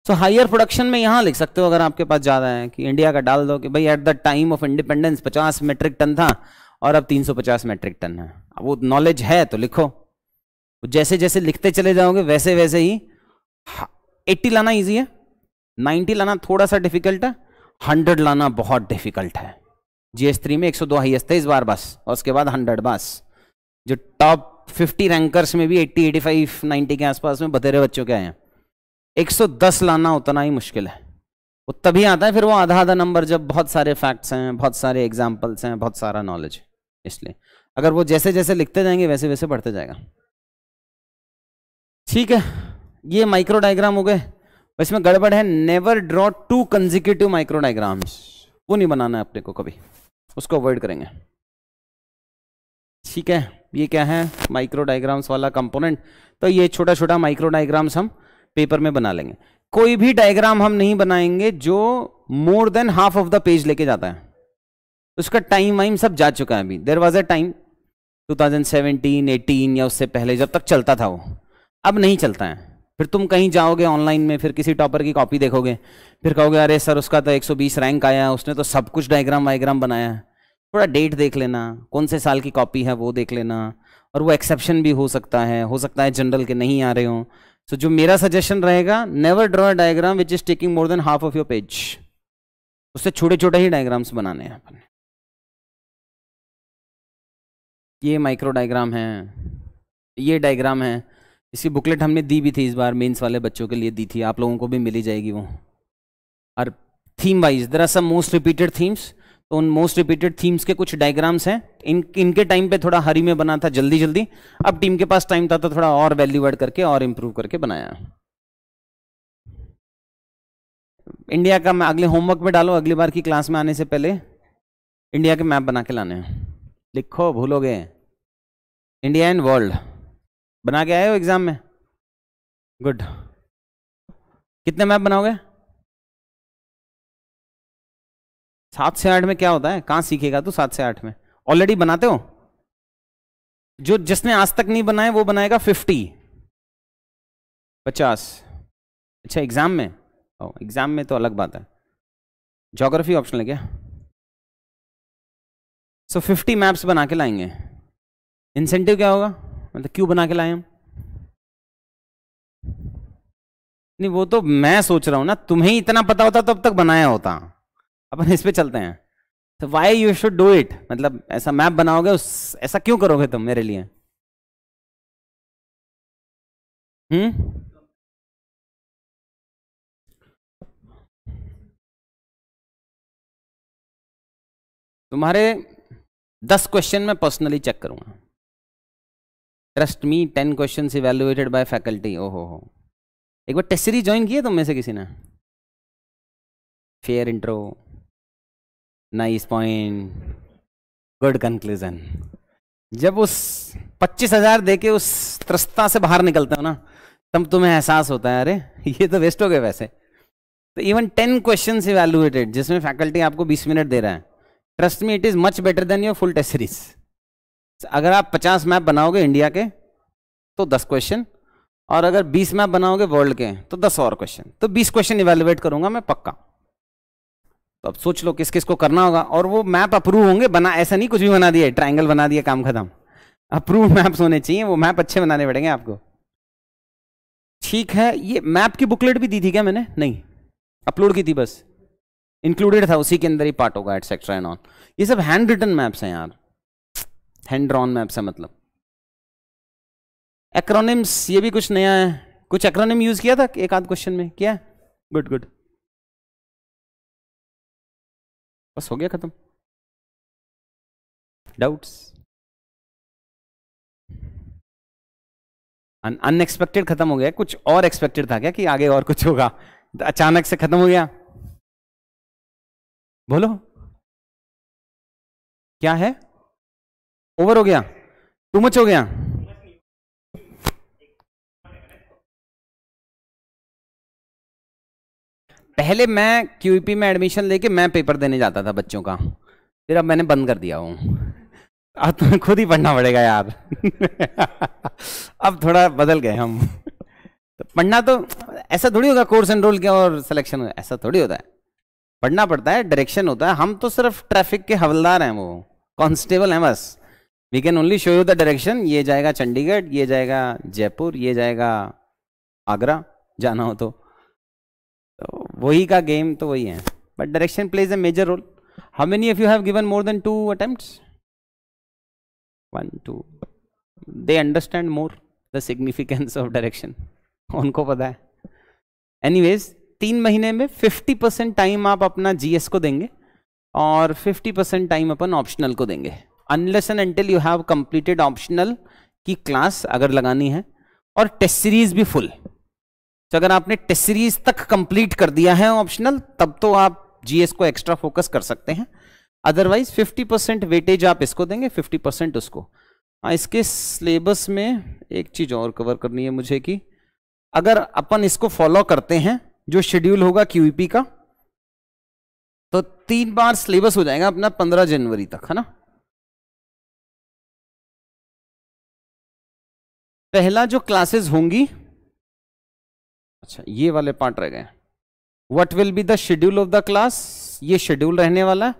so higher production में यहाँ लिख सकते हो अगर आपके पास ज़्यादा है कि इंडिया का डाल दो कि भाई at the time of independence 50 metric ton था और अब 350 मेट्रिक टन है अब वो नॉलेज है तो लिखो जैसे जैसे लिखते चले जाओगे वैसे वैसे ही एट्टी हाँ, लाना ईजी है नाइन्टी लाना थोड़ा सा डिफिकल्ट है हंड्रेड लाना बहुत डिफिकल्ट है जी एस थ्री में एक सौ दो हाइएस्ट इस बार बस और उसके बाद हंड्रेड बस जो टॉप 50 रैंकर्स में भी 80, 85, 90 के आसपास में बतेरे बच्चों के आए हैं 110 लाना उतना ही मुश्किल है वो तभी आता है फिर वो आधा आधा नंबर जब बहुत सारे फैक्ट्स हैं बहुत सारे एग्जाम्पल्स हैं बहुत सारा नॉलेज है इसलिए अगर वो जैसे जैसे लिखते जाएंगे वैसे वैसे बढ़ते जाएगा ठीक है ये माइक्रो डायग्राम हो गए इसमें गड़बड़ है never draw two consecutive micro diagrams वो नहीं बनाना है अपने को कभी उसको अवॉइड करेंगे ठीक है ये क्या है माइक्रो डायग्राम्स वाला कंपोनेंट तो ये छोटा छोटा माइक्रो डायग्राम्स हम पेपर में बना लेंगे कोई भी डायग्राम हम नहीं बनाएंगे जो more than half of the page लेके जाता है उसका टाइम वाइम सब जा चुका है अभी देर वॉज अ टाइम 2017, 18 या उससे पहले जब तक चलता था वो अब नहीं चलता है फिर तुम कहीं जाओगे ऑनलाइन में फिर किसी टॉपर की कॉपी देखोगे फिर कहोगे अरे सर उसका तो 120 रैंक आया उसने तो सब कुछ डायग्राम वाइग्राम बनाया है थोड़ा डेट देख लेना कौन से साल की कॉपी है वो देख लेना और वो एक्सेप्शन भी हो सकता है हो सकता है जनरल के नहीं आ रहे हो सो so, जो मेरा सजेशन रहेगा never draw a diagram which is taking more than half of your page उससे छोटे छोटे ही डायग्राम्स बनाने हैं अपन ये माइक्रो डायग्राम है ये डायग्राम है इसकी बुकलेट हमने दी भी थी इस बार मेंस वाले बच्चों के लिए दी थी आप लोगों को भी मिली जाएगी वो और theme wise there are some most repeated themes तो उन मोस्ट रिपीटेड थीम्स के कुछ डायग्राम्स हैं इन इनके टाइम पे थोड़ा हरी में बना था जल्दी जल्दी अब टीम के पास टाइम था तो थोड़ा और वैल्यू एड करके और इम्प्रूव करके बनाया इंडिया का मैं अगले होमवर्क में डालो अगली बार की क्लास में आने से पहले इंडिया के मैप बना के लाने हैं लिखो भूलोगे इंडिया एंड वर्ल्ड बना के आए हो एग्जाम में गुड कितने मैप बनाओगे सात से आठ में क्या होता है कहां सीखेगा तू सात से आठ में ऑलरेडी बनाते हो जो जिसने आज तक नहीं बनाए वो बनाएगा फिफ्टी पचास अच्छा एग्जाम में एग्जाम oh, में तो अलग बात है जोग्राफी ऑप्शन लगे सो फिफ्टी मैप्स बना के लाएंगे इंसेंटिव क्या होगा मतलब क्यों बना के लाए हम नहीं वो तो मैं सोच रहा हूं ना तुम्हें इतना पता होता तो अब तक बनाया होता अपन इस पर चलते हैं तो why you should do it मतलब ऐसा मैप बनाओगे उस ऐसा क्यों करोगे तुम मेरे लिए हम्म तुम्हारे दस क्वेश्चन मैं पर्सनली चेक करूंगा trust me ten question evaluated by faculty ओहो हो एक बार टेस्ट सीरीज ज्वाइन किया तुम में से किसी ने fair intro nice point good conclusion जब उस पच्चीस हजार दे के उस त्रस्ता से बाहर निकलते हो ना तब तुम्हें एहसास होता है अरे ये तो वेस्ट हो गए वैसे तो इवन टेन क्वेश्चन इवेल्युएटेड जिसमें फैकल्टी आपको बीस मिनट दे रहा है trust me it is much better than your full test series अगर आप पचास मैप बनाओगे इंडिया के तो दस क्वेश्चन और अगर बीस मैप बनाओगे वर्ल्ड के तो दस और क्वेश्चन तो बीस क्वेश्चन इवेल्युएट करूंगा मैं पक्का तो अब सोच लो किस किस को करना होगा और वो मैप अप्रूव होंगे बना ऐसा नहीं कुछ भी बना दिया ट्राइंगल बना दिया काम खत्म अप्रूव मैप्स होने चाहिए वो मैप अच्छे बनाने पड़ेंगे आपको ठीक है ये मैप की बुकलेट भी दी थी क्या मैंने नहीं अपलोड की थी बस इंक्लूडेड था उसी के अंदर ही पार्ट होगा एटसेट्रा एंड ऑन ये सब हैंड रिटन मैप्स हैं यार हैंड ड्रॉन मैप्स है मतलब एक्रोनिम्स ये भी कुछ नया है कुछ एक्रोनिम यूज किया था एक आध क्वेश्चन में क्या गुड गुड बस हो गया ख़त्म डाउट्स अनएक्सपेक्टेड खत्म हो गया कुछ और एक्सपेक्टेड था क्या कि आगे और कुछ होगा अचानक से खत्म हो गया बोलो क्या है ओवर हो गया टू मच हो गया पहले मैं क्यूपी e में एडमिशन लेके मैं पेपर देने जाता था बच्चों का फिर अब मैंने बंद कर दिया हूँ अब तुम्हें तो खुद ही पढ़ना पड़ेगा यार अब थोड़ा बदल गए हम तो पढ़ना तो ऐसा थोड़ी होगा कोर्स एनरोल किया और सिलेक्शन ऐसा थोड़ी होता है पढ़ना पड़ता है डायरेक्शन होता है हम तो सिर्फ ट्रैफिक के हवलदार हैं वो कॉन्स्टेबल हैं बस we can only show you the direction ये जाएगा चंडीगढ़ ये जाएगा जयपुर ये जाएगा आगरा जाना हो तो वही का गेम तो वही है but direction plays a major role how many if you have given more than two attempt one two they understand more the significance of direction उनको पता है एनीवेज तीन महीने में 50 परसेंट टाइम आप अपना जीएस को देंगे और 50 परसेंट टाइम अपन ऑप्शनल को देंगे unless and until you have completed optional की क्लास अगर लगानी है और टेस्ट सीरीज भी फुल तो अगर आपने टेस्ट सीरीज तक कंप्लीट कर दिया है ऑप्शनल तब तो आप जीएस को एक्स्ट्रा फोकस कर सकते हैं अदरवाइज 50 परसेंट वेटेज आप इसको देंगे 50 परसेंट उसको आ, हाँ, इसके सिलेबस में एक चीज़ और कवर करनी है मुझे कि अगर अपन इसको फॉलो करते हैं जो शेड्यूल होगा क्यूपी e का तो तीन बार सिलेबस हो जाएगा अपना 15 जनवरी तक है ना पहला जो क्लासेस होंगी अच्छा ये वाले पार्ट रह गए what will be the schedule of the class ये शेड्यूल रहने वाला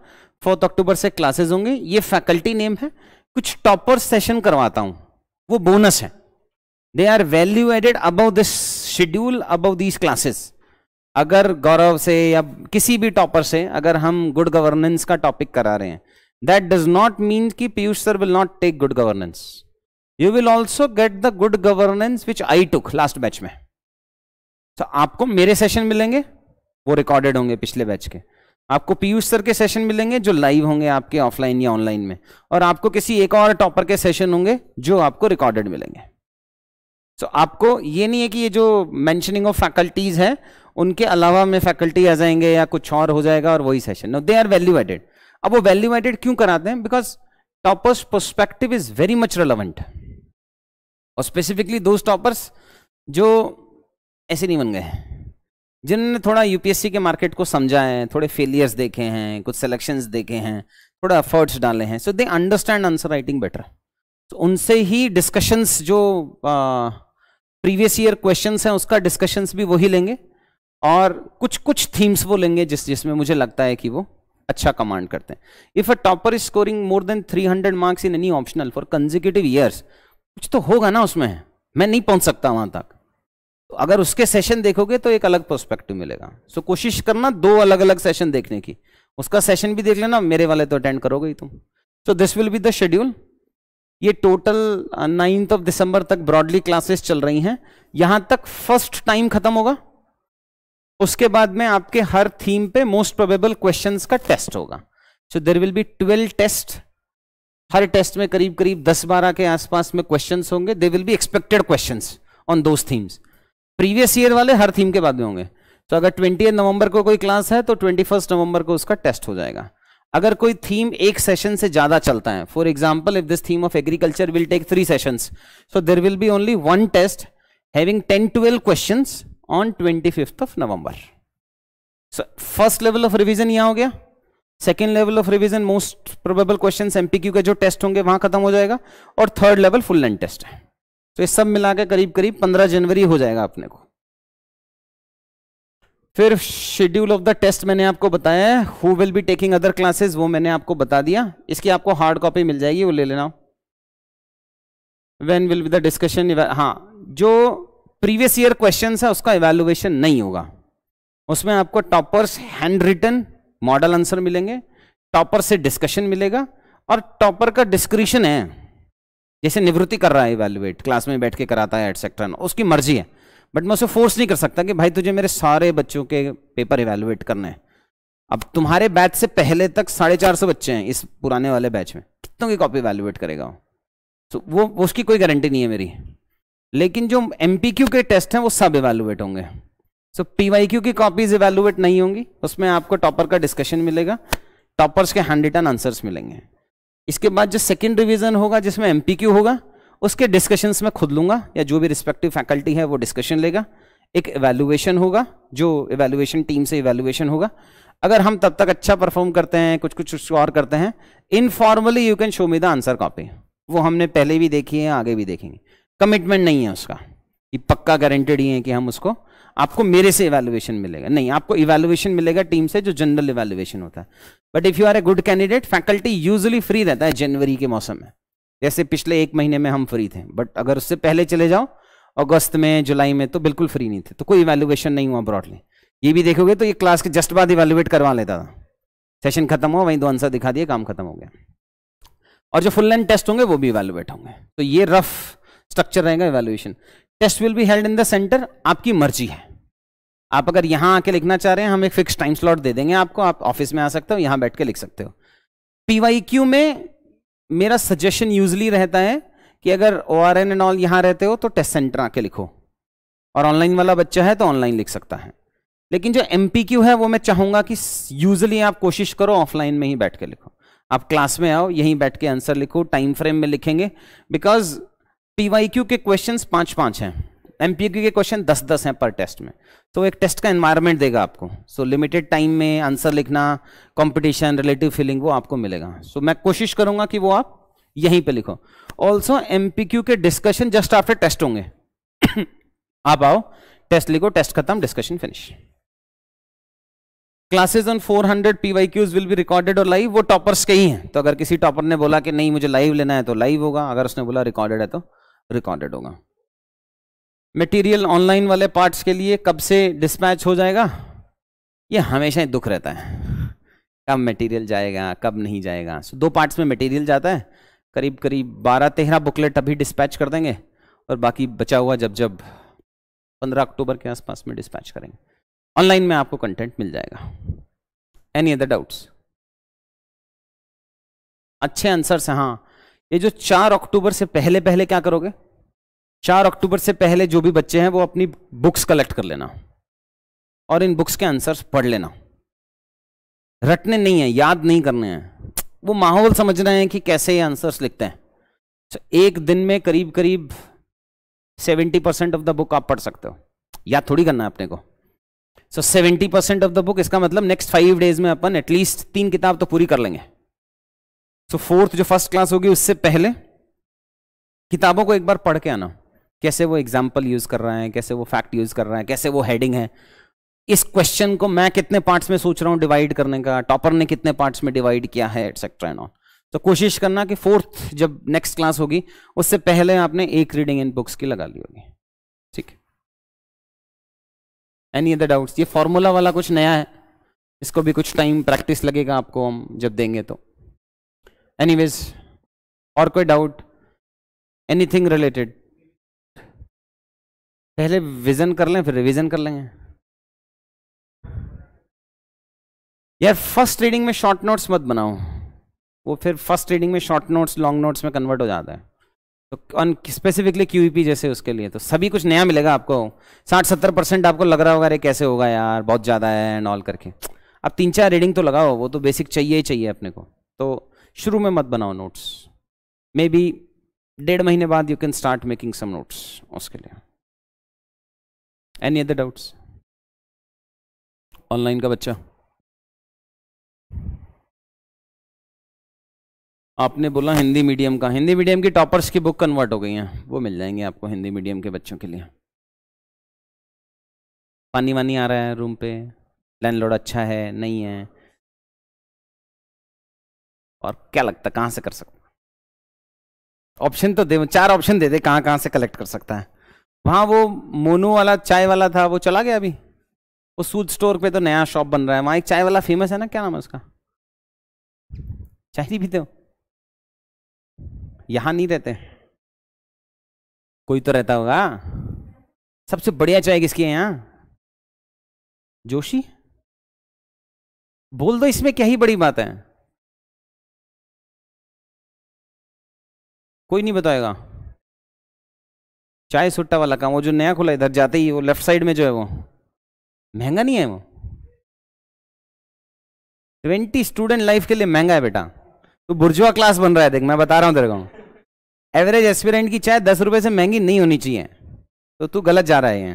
फोर्थ अक्टूबर से क्लासेज होंगे ये फैकल्टी नेम है कुछ टॉपर सेशन करवाता हूँ वो बोनस है they are value added above this schedule above these classes अगर गौरव से या किसी भी टॉपर से अगर हम गुड गवर्नेंस का टॉपिक करा रहे हैं दैट डज नॉट मीन कि Piyush sir will not take good governance you will also get the good governance which I took last batch में तो आपको मेरे सेशन मिलेंगे वो रिकॉर्डेड होंगे पिछले बैच के आपको पीयूष सर के सेशन मिलेंगे जो लाइव होंगे आपके ऑफलाइन या ऑनलाइन में और आपको किसी एक और टॉपर के सेशन होंगे जो आपको रिकॉर्डेड मिलेंगे तो आपको ये नहीं है कि ये जो मैंशनिंग ऑफ फैकल्टीज है उनके अलावा में फैकल्टी आ जाएंगे या कुछ और हो जाएगा और वही session they are value added अब वो वैल्यू एडेड क्यों कराते हैं because toppers perspective is very much relevant और स्पेसिफिकली दोज टॉपर्स जो ऐसे नहीं बन गए जिन्होंने थोड़ा यूपीएससी के मार्केट को समझा है थोड़े फेलियर्स देखे हैं कुछ सेलेक्शन देखे हैं थोड़ा एफर्ट्स डाले हैं so they understand answer writing better तो उनसे ही डिस्कशंस जो प्रीवियस ईयर क्वेश्चंस हैं उसका डिस्कशंस भी वही लेंगे और कुछ कुछ थीम्स वो लेंगे जिस जिसमें मुझे लगता है कि वो अच्छा कमांड करते हैं if a topper is scoring more than 300 marks in any optional for consecutive years कुछ तो होगा ना उसमें मैं नहीं पहुंच सकता वहां तक तो अगर उसके सेशन देखोगे तो एक अलग पर्सपेक्टिव मिलेगा सो so, कोशिश करना दो अलग अलग सेशन देखने की उसका सेशन भी देख लेना मेरे वाले तो अटेंड करोगे ही तुम so this will be the schedule ये टोटल नाइन्थ ऑफ दिसंबर तक ब्रॉडली क्लासेस चल रही हैं यहां तक फर्स्ट टाइम खत्म होगा उसके बाद में आपके हर थीम पे मोस्ट प्रोबेबल क्वेश्चन का टेस्ट होगा so there will be twelve test हर टेस्ट में करीब करीब दस बारह के आसपास में क्वेश्चन होंगे they will be expected question on those themes previous year वाले हर थीम के बाद में होंगे तो अगर ट्वेंटी नवंबर को कोई क्लास है तो ट्वेंटी फर्स्ट नवंबर को उसका टेस्ट हो जाएगा अगर कोई थीम एक सेशन से ज्यादा चलता है for example if this theme of agriculture will take three session so there will be only one test having ten twelve question on twenty fifth of November so first level of revision यहां हो गया second level of revision most probable question MPQ के जो test होंगे वहां खत्म हो जाएगा और third level full length test है तो ये सब मिला के करीब करीब पंद्रह जनवरी हो जाएगा अपने को फिर शेड्यूल ऑफ द टेस्ट मैंने आपको बताया who will be taking other classes वो मैंने आपको बता दिया इसकी आपको हार्ड कॉपी मिल जाएगी वो ले लेना when will be the discussion हाँ जो प्रीवियस ईयर क्वेश्चन है उसका इवेल्युएशन नहीं होगा उसमें आपको toppers hand written model answer मिलेंगे टॉपर से डिस्कशन मिलेगा और टॉपर का डिस्क्रिप्शन है जैसे निवृत्ति कर रहा है इवेल्युएट क्लास में बैठ के कराता है एटसेट्रा उसकी मर्जी है बट मैं उसे फोर्स नहीं कर सकता कि भाई तुझे मेरे सारे बच्चों के पेपर इवेल्युएट करने हैं अब तुम्हारे बैच से पहले तक साढ़े चार सौ बच्चे हैं इस पुराने वाले बैच में कितनों की कॉपी इवेल्युएट करेगा वो तो so, वो उसकी कोई गारंटी नहीं है मेरी लेकिन जो एम के टेस्ट हैं वो सब इवेल्युएट होंगे सो पी वाई क्यू की कॉपीज इवेल्युएट नहीं होंगी उसमें आपको टॉपर का डिस्कशन मिलेगा टॉपर्स के हैंड रिटन आंसर्स मिलेंगे इसके बाद जो सेकेंड रिविजन होगा जिसमें एम होगा उसके डिस्कशंस में खुद लूंगा या जो भी रिस्पेक्टिव फैकल्टी है वो डिस्कशन लेगा एक इवेलुएशन होगा जो एवेलुएशन टीम से इवेलुएशन होगा अगर हम तब तक अच्छा परफॉर्म करते हैं कुछ कुछ और करते हैं informally you can show me the answer copy वो हमने पहले भी देखी है आगे भी देखेंगे कमिटमेंट नहीं है उसका ये पक्का गारंटेड ही है कि हम उसको आपको मेरे से इवेल्युएशन मिलेगा नहीं आपको इवेल्युएशन मिलेगा टीम से जो जनरल इवेल्युएशन होता है but if you are a good candidate faculty usually free रहता है जनवरी के मौसम में जैसे पिछले एक महीने में हम फ्री थे बट अगर उससे पहले चले जाओ अगस्त में जुलाई में तो बिल्कुल फ्री नहीं थे तो कोई इवेल्युएशन नहीं हुआ ब्रॉडली ये भी देखोगे तो ये क्लास के जस्ट बाद इवेल्युएट करवा लेता था सेशन खत्म हुआ वहीं दो आंसर दिखा दिए काम खत्म हो गया और जो फुल लेंथ टेस्ट होंगे वो भी इवेल्युएट होंगे तो ये रफ स्ट्रक्चर रहेगा evaluation test will be held in the centre आपकी मर्जी है आप अगर यहां आके लिखना चाह रहे हैं हम एक फिक्स टाइम स्लॉट दे देंगे आपको आप ऑफिस में आ सकते हो यहां बैठ के लिख सकते हो पीवाई क्यू में मेरा सजेशन यूजली रहता है कि अगर O R N and all यहां रहते हो तो टेस्ट सेंटर आके लिखो और ऑनलाइन वाला बच्चा है तो ऑनलाइन लिख सकता है लेकिन जो एम पी क्यू है वो मैं चाहूंगा कि यूजली आप कोशिश करो ऑफलाइन में ही बैठ के लिखो आप क्लास में आओ यहीं बैठ के आंसर लिखो टाइम फ्रेम में लिखेंगे बिकॉज पीवाईक्यू के क्वेश्चन पांच पांच हैं एमपीक्यू के क्वेश्चन दस दस हैं पर टेस्ट में तो एक टेस्ट का एनवायरमेंट देगा आपको सो लिमिटेड टाइम में आंसर लिखना कंपटीशन रिलेटिव फीलिंग वो आपको मिलेगा सो so, मैं कोशिश करूंगा कि वो आप यहीं पे लिखो ऑल्सो एमपीक्यू के डिस्कशन जस्ट आफ्टर टेस्ट होंगे [coughs] आप आओ टेस्ट लिखो टेस्ट खत्म discussion finish classes on 400 hundred P Y Qs will be recorded और लाइव वो टॉपर्स के ही हैं तो अगर किसी टॉपर ने बोला कि नहीं मुझे लाइव लेना है तो लाइव होगा अगर उसने बोला रिकॉर्डेड है तो रिकॉर्डेड होगा मटेरियल ऑनलाइन वाले पार्ट्स के लिए कब से डिस्पैच हो जाएगा ये हमेशा ही दुख रहता है कब मटेरियल जाएगा कब नहीं जाएगा सो so, दो पार्ट्स में मटेरियल जाता है करीब करीब बारह तेरह बुकलेट अभी डिस्पैच कर देंगे और बाकी बचा हुआ जब जब पंद्रह अक्टूबर के आसपास में डिस्पैच करेंगे ऑनलाइन में आपको कंटेंट मिल जाएगा एनी अदर डाउट्स अच्छे आंसर्स हैं हाँ ये जो चार अक्टूबर से पहले पहले क्या करोगे चार अक्टूबर से पहले जो भी बच्चे हैं वो अपनी बुक्स कलेक्ट कर लेना और इन बुक्स के आंसर्स पढ़ लेना रटने नहीं है याद नहीं करने हैं वो माहौल समझ रहे हैं कि कैसे ये आंसर्स लिखते हैं तो एक दिन में करीब करीब seventy percent of the book आप पढ़ सकते हो याद थोड़ी करना है अपने को so seventy percent of the book इसका मतलब नेक्स्ट फाइव डेज में अपन एटलीस्ट तीन किताब तो पूरी कर लेंगे सो फोर्थ जो फर्स्ट क्लास होगी उससे पहले किताबों को एक बार पढ़ के आना कैसे वो एग्जाम्पल यूज कर रहा है कैसे वो फैक्ट यूज कर रहा है कैसे वो हेडिंग है इस क्वेश्चन को मैं कितने पार्ट्स में सोच रहा हूँ डिवाइड करने का टॉपर ने कितने पार्ट्स में डिवाइड किया है एटसेट्रा एंड ऑल तो कोशिश करना कि फोर्थ जब नेक्स्ट क्लास होगी उससे पहले आपने एक रीडिंग इन बुक्स की लगा ली होगी ठीक एनी अदर डाउट्स ये फॉर्मूला वाला कुछ नया है इसको भी कुछ टाइम प्रैक्टिस लगेगा आपको हम जब देंगे तो एनीवेज और कोई डाउट एनीथिंग रिलेटेड पहले विजन कर लें फिर रिविजन कर लेंगे यार फर्स्ट रीडिंग में शॉर्ट नोट्स मत बनाओ वो फिर फर्स्ट रीडिंग में शॉर्ट नोट्स लॉन्ग नोट्स में कन्वर्ट हो जाता है तो ऑन स्पेसिफिकली क्यू जैसे उसके लिए तो सभी कुछ नया मिलेगा आपको साठ सत्तर परसेंट आपको लग रहा होगा अरे कैसे होगा यार बहुत ज़्यादा है एंड ऑल करके अब तीन चार रीडिंग तो लगाओ वो तो बेसिक चाहिए ही चाहिए अपने को तो शुरू में मत बनाओ नोट्स मे बी डेढ़ महीने बाद you can start making some notes उसके लिए एनी अदर डाउट्स ऑनलाइन का बच्चा आपने बोला हिंदी मीडियम का हिंदी मीडियम की टॉपर्स की बुक कन्वर्ट हो गई हैं वो मिल जाएंगे आपको हिंदी मीडियम के बच्चों के लिए पानी वानी आ रहा है रूम पे लैंडलॉर्ड अच्छा है नहीं है और क्या लगता है कहां से कर सकता ऑप्शन तो दे चार ऑप्शन दे दे कहां कहां से कलेक्ट कर सकता है वहां वो मोनू वाला चाय वाला था वो चला गया अभी वो सूद स्टोर पे तो नया शॉप बन रहा है वहां एक चाय वाला फेमस है ना क्या नाम है उसका चाय नहीं पीते हो यहां नहीं रहते कोई तो रहता होगा सबसे बढ़िया चाय किसकी है यहां जोशी बोल दो इसमें क्या ही बड़ी बात है कोई नहीं बताएगा चाय सुट्टा वाला काम वो जो नया खुला इधर जाते ही वो लेफ्ट साइड में जो है वो महंगा नहीं है वो ट्वेंटी स्टूडेंट लाइफ के लिए महंगा है बेटा तो बुर्जुआ क्लास बन रहा है देख मैं बता रहा हूँ तेरे को एवरेज एस्पिरेंट की चाय दस रुपये से महंगी नहीं होनी चाहिए तो तू गलत जा रहा है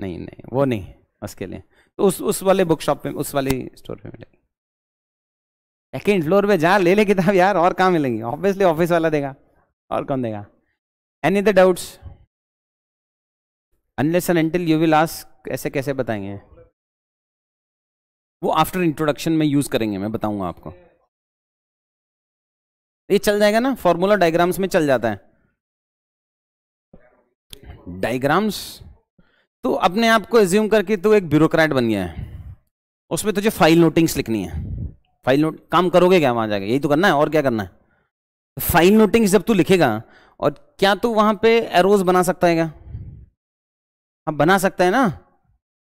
नहीं नहीं वो नहीं उसके लिए तो उस उस वाले बुक शॉप उस वाली स्टोर पे मिलेगी सेकेंड फ्लोर पे जा ले ले किताब तो यार और कहाँ मिलेंगी ऑब्वियसली ऑफिस वाला देगा और कौन देगा any the doubts unless and until you will ask ऐसे कैसे बताएंगे वो आफ्टर इंट्रोडक्शन में यूज़ करेंगे मैं बताऊंगा आपको ये चल जाएगा ना फॉर्मूला डायग्राम्स में चल जाता है डायग्राम्स तो अपने आप को एज्यूम करके तो एक ब्यूरोक्रेट बन गया है उसमें तुझे फाइल नोटिंग्स लिखनी है फाइल नोट काम करोगे क्या वहां जाके यही तो करना है और क्या करना है फाइल नोटिंग जब तू लिखेगा और क्या तू वहां पे एरोज बना सकता है क्या हाँ बना सकता है ना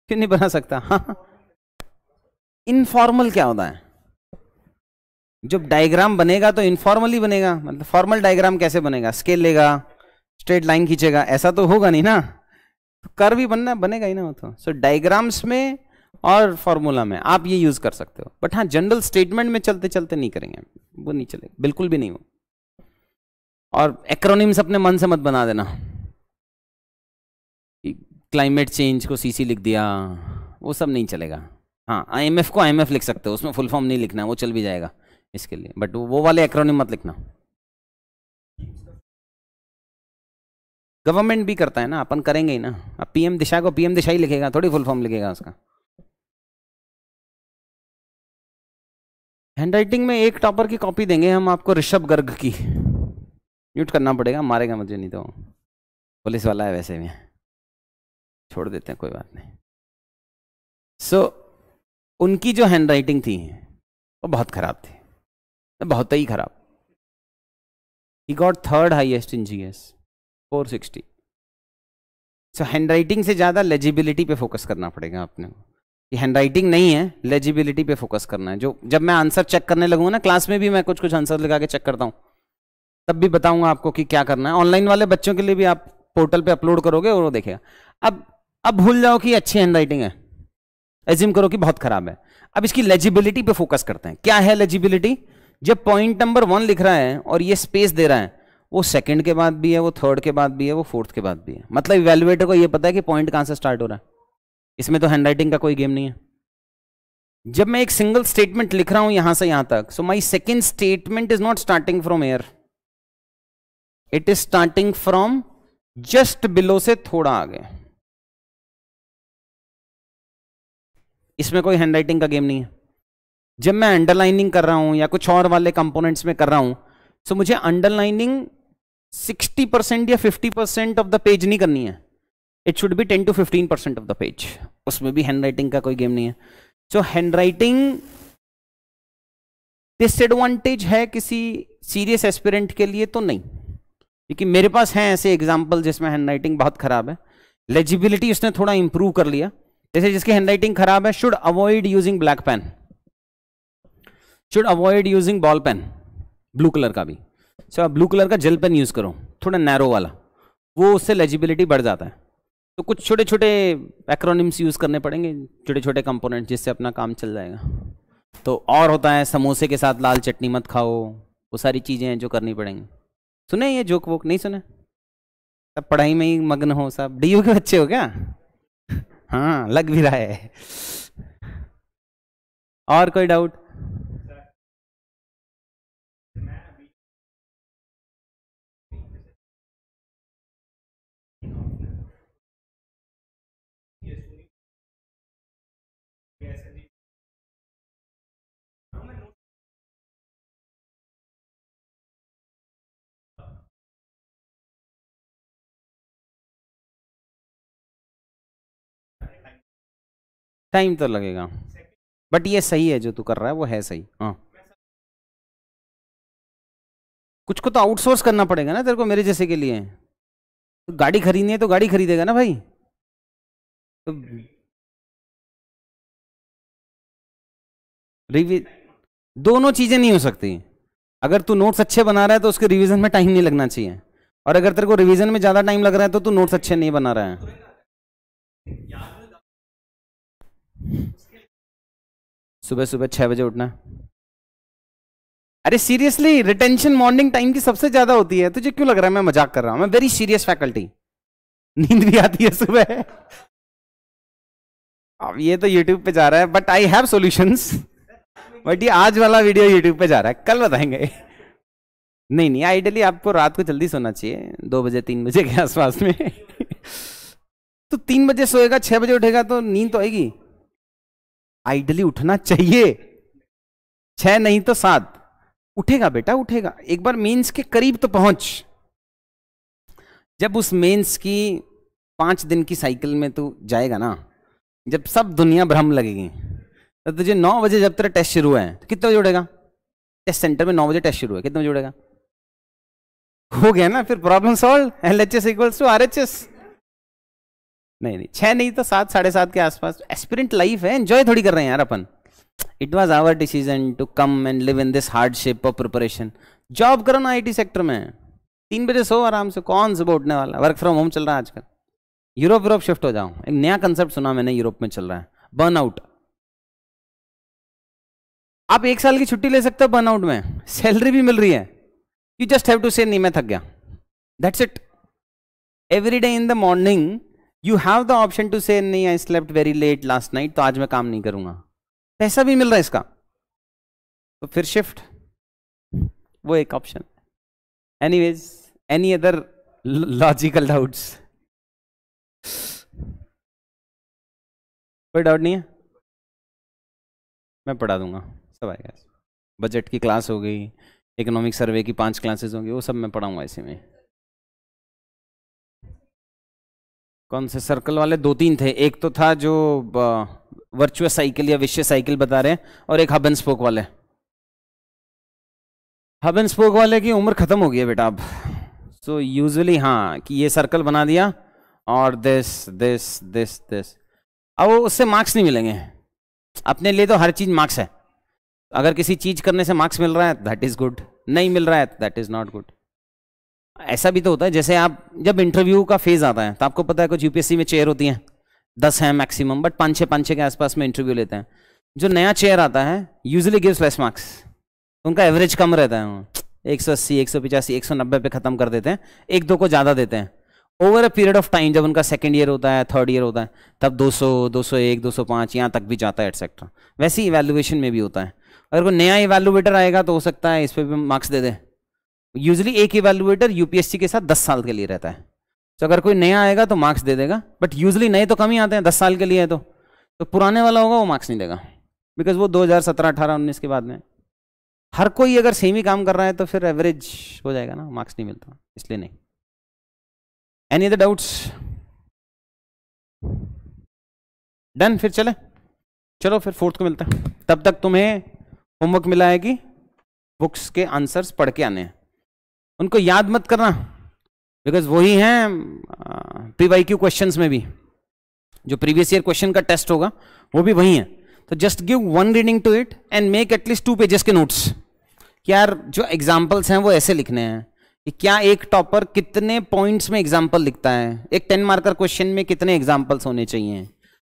क्यों नहीं बना सकता हाँ इनफॉर्मल हाँ। क्या होता है जब डायग्राम बनेगा तो इनफॉर्मली बनेगा मतलब फॉर्मल डायग्राम कैसे बनेगा स्केल लेगा स्ट्रेट लाइन खींचेगा ऐसा तो होगा नहीं ना तो कर भी बनना बनेगा ही ना वो तो सो डायग्राम्स में और फॉर्मूला में आप ये यूज कर सकते हो बट हाँ जनरल स्टेटमेंट में चलते चलते नहीं करेंगे वो नहीं चलेगा बिल्कुल भी नहीं हो और एक्रोनिम्स अपने मन से मत बना देना क्लाइमेट चेंज को सीसी लिख दिया वो सब नहीं चलेगा हाँ आईएमएफ को आईएमएफ लिख सकते हो उसमें फुल फॉर्म नहीं लिखना वो चल भी जाएगा इसके लिए बट वो वाले एक्रोनिम मत लिखना गवर्नमेंट भी करता है ना अपन करेंगे ही ना अब पीएम दिशा को पीएम दिशा ही लिखेगा थोड़ी फुल फॉर्म लिखेगा उसका हैंडराइटिंग में एक टॉपर की कॉपी देंगे हम आपको ऋषभ गर्ग की म्यूट करना पड़ेगा मारेगा मुझे नहीं तो पुलिस वाला है वैसे भी छोड़ देते हैं कोई बात नहीं सो so, उनकी जो हैंड राइटिंग थी वो बहुत ख़राब थी मतलब बहुत ही ख़राब ही got third highest in G S four sixty so handwriting से ज़्यादा लेजिबिलिटी पे फोकस करना पड़ेगा आपने को कि हैंड राइटिंग नहीं है लेजिबिलिटी पे फोकस करना है जो जब मैं आंसर चेक करने लगूंगा ना क्लास में भी मैं कुछ कुछ आंसर लगा के चेक करता हूँ तब भी बताऊंगा आपको कि क्या करना है ऑनलाइन वाले बच्चों के लिए भी आप पोर्टल पे अपलोड करोगे और वो देखेगा अब अब भूल जाओ कि अच्छी हैंड राइटिंग है एज्यूम करो कि बहुत खराब है अब इसकी लेजिबिलिटी पे फोकस करते हैं क्या है लेजिबिलिटी जब पॉइंट नंबर वन लिख रहा है और ये स्पेस दे रहा है वो सेकंड के बाद भी है वो थर्ड के बाद भी है वो फोर्थ के बाद भी है मतलब इवेल्युएटर को ये पता है कि पॉइंट कहाँ से स्टार्ट हो रहा है इसमें तो हैंडराइटिंग का कोई गेम नहीं है जब मैं एक सिंगल स्टेटमेंट लिख रहा हूं यहां से यहां तक so my second statement is not starting from here it is starting from just below से थोड़ा आगे इसमें कोई हैंडराइटिंग का गेम नहीं है जब मैं अंडरलाइनिंग कर रहा हूं या कुछ और वाले कंपोनेंट्स में कर रहा हूं सो मुझे अंडरलाइनिंग 60% या 50% ऑफ द पेज नहीं करनी है it should be ten to fifteen percent of the page उसमें भी हैंड राइटिंग का कोई गेम नहीं है सो हैंड राइटिंग डिसएडवांटेज है किसी सीरियस एस्पिरेंट के लिए तो नहीं क्योंकि मेरे पास हैं ऐसे एग्जाम्पल जिसमें हैंड राइटिंग बहुत खराब है लेजिबिलिटी उसने थोड़ा इंप्रूव कर लिया जैसे जिसकी हैंड राइटिंग खराब है should avoid using black pen should avoid using ball pen blue colour का भी सो so, आप ब्लू कलर का जेल पेन यूज करो थोड़ा नैरो वाला वो उससे लेजिबिलिटी बढ़ जाता है तो कुछ छोटे छोटे एक्रोनिम्स यूज़ करने पड़ेंगे छोटे छोटे कंपोनेंट जिससे अपना काम चल जाएगा तो और होता है समोसे के साथ लाल चटनी मत खाओ वो सारी चीज़ें हैं जो करनी पड़ेंगी सुने ये जोक वोक नहीं सुने सब पढ़ाई में ही मग्न हो सब डी के बच्चे हो क्या हाँ लग भी रहा है और कोई डाउट टाइम तो लगेगा बट ये सही है जो तू कर रहा है वो है सही हाँ कुछ को तो आउटसोर्स करना पड़ेगा ना तेरे को मेरे जैसे के लिए तो गाड़ी खरीदनी है तो गाड़ी खरीदेगा ना भाई तो रिवि दोनों चीज़ें नहीं हो सकती अगर तू नोट्स अच्छे बना रहा है तो उसके रिवीजन में टाइम नहीं लगना चाहिए और अगर तेरे को रिवीजन में ज़्यादा टाइम लग रहा है तो तू नोट्स अच्छे नहीं बना रहा है सुबह सुबह छह बजे उठना अरे सीरियसली रिटेंशन मॉर्निंग टाइम की सबसे ज्यादा होती है तुझे क्यों लग रहा है मैं मजाक कर रहा हूं मैं वेरी सीरियस फैकल्टी नींद भी आती है सुबह अब ये तो यूट्यूब पे जा रहा है but I have solutions but ये आज वाला वीडियो यूट्यूब पे जा रहा है कल बताएंगे नहीं नहीं आइडियली आपको रात को जल्दी सोना चाहिए दो बजे तीन बजे के आसपास में [laughs] तो तीन बजे सोएगा छह बजे उठेगा तो नींद तो आएगी आइडली उठना चाहिए छह नहीं तो सात उठेगा बेटा उठेगा एक बार मेंस के करीब तो पहुंच जब उस मेंस की पांच दिन की साइकिल में तू जाएगा ना जब सब दुनिया भ्रम लगेगी तो तुझे नौ बजे जब तेरा टेस्ट शुरू है तो कितने बजे टेस्ट सेंटर में नौ बजे टेस्ट शुरू है कितने बजे हो गया ना फिर problem solve L H S equals to R H S नहीं नहीं छः नहीं तो सात साढ़े सात के आसपास एस्पिरेंट लाइफ है एंजॉय थोड़ी कर रहे हैं यार अपन it was our decision to come and live in this hardship of preparation job करो ना आई सेक्टर में तीन बजे सो आराम से कौन सुबह उठने वाला वर्क फ्रॉम होम चल रहा है आजकल यूरोप यूरोप शिफ्ट हो जाओ एक नया कंसेप्ट सुना मैंने यूरोप में चल रहा है बर्न आउट आप एक साल की छुट्टी ले सकते हो बर्न आउट में सैलरी भी मिल रही है you just have to say नहीं मैं थक गया that's it every day in the morning you have the option to say नहीं I slept very late last night तो आज मैं काम नहीं करूंगा पैसा भी मिल रहा है इसका तो फिर शिफ्ट वो एक option anyways any other logical doubts कोई डाउट नहीं है मैं पढ़ा दूंगा सब आएगा बजट की क्लास हो गई इकोनॉमिक सर्वे की पांच क्लासेस होंगी वो सब मैं पढ़ाऊंगा इसी में कौन से सर्कल वाले दो तीन थे एक तो था जो वर्चुअल साइकिल या विश्व साइकिल बता रहे हैं और एक हबन स्पोक वाले हबन स्पोक वाले की उम्र ख़त्म हो गई है बेटा अब सो यूजली हाँ कि ये सर्कल बना दिया और दिस दिस दिस दिस अब उससे मार्क्स नहीं मिलेंगे अपने लिए तो हर चीज़ मार्क्स है अगर किसी चीज़ करने से मार्क्स मिल रहा है दैट इज़ गुड नहीं मिल रहा है दैट इज़ नॉट गुड ऐसा भी तो होता है जैसे आप जब इंटरव्यू का फेज आता है तो आपको पता है कुछ यूपीएससी में चेयर होती हैं दस हैं मैक्सिमम बट पाँच छः पाँच छः के आसपास में इंटरव्यू लेते हैं जो नया चेयर आता है यूजली गिव्स लेस मार्क्स उनका एवरेज कम रहता है वहाँ एक सौ अस्सी एक सौ पचासी एक सौ नब्बे पे ख़त्म कर देते हैं एक दो को ज़्यादा देते हैं over a period of time जब उनका सेकेंड ईयर होता है थर्ड ईयर होता है तब 200 201 205 यहाँ तक भी जाता है एटसेट्रा वैसे ही इवेलुएशन में भी होता है अगर कोई नया इवेलुएटर आएगा तो हो सकता है इस पर भी मार्क्स दे दें यूजली एक इवेल्युएटर यूपीएससी के साथ दस साल के लिए रहता है तो अगर कोई नया आएगा तो मार्क्स दे देगा बट यूजली नए तो कम ही आते हैं दस साल के लिए है तो तो पुराने वाला होगा वो मार्क्स नहीं देगा बिकॉज वो 2017 18 19 के बाद में हर कोई अगर सेम ही काम कर रहा है तो फिर एवरेज हो जाएगा ना मार्क्स नहीं मिलता इसलिए नहीं एनी अदर डाउट्स डन फिर चले चलो फिर फोर्थ को मिलता है तब तक तुम्हें होमवर्क मिला है कि बुक्स के आंसर्स पढ़ के आने हैं उनको याद मत करना बिकॉज वही हैं पी वाई क्यू क्वेश्चन में भी जो प्रीवियस ईयर क्वेश्चन का टेस्ट होगा वो भी वही है तो just give one reading to it and make at least two pages के नोट्स यार जो एग्जाम्पल्स हैं वो ऐसे लिखने हैं कि क्या एक टॉपर कितने पॉइंट्स में एग्जाम्पल लिखता है एक टेन मार्कर क्वेश्चन में कितने एग्जाम्पल्स होने चाहिए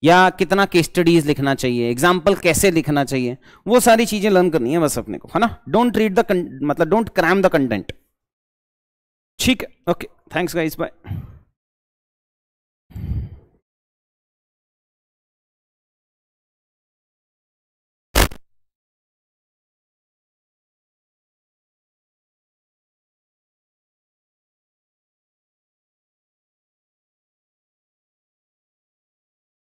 या कितना केस स्टडीज लिखना चाहिए एग्जाम्पल कैसे लिखना चाहिए वो सारी चीजें लर्न करनी है बस अपने को है ना डोंट रीड द मतलब डोंट क्रैम द कंटेंट ठीक ओके थैंक्स गाइस बाय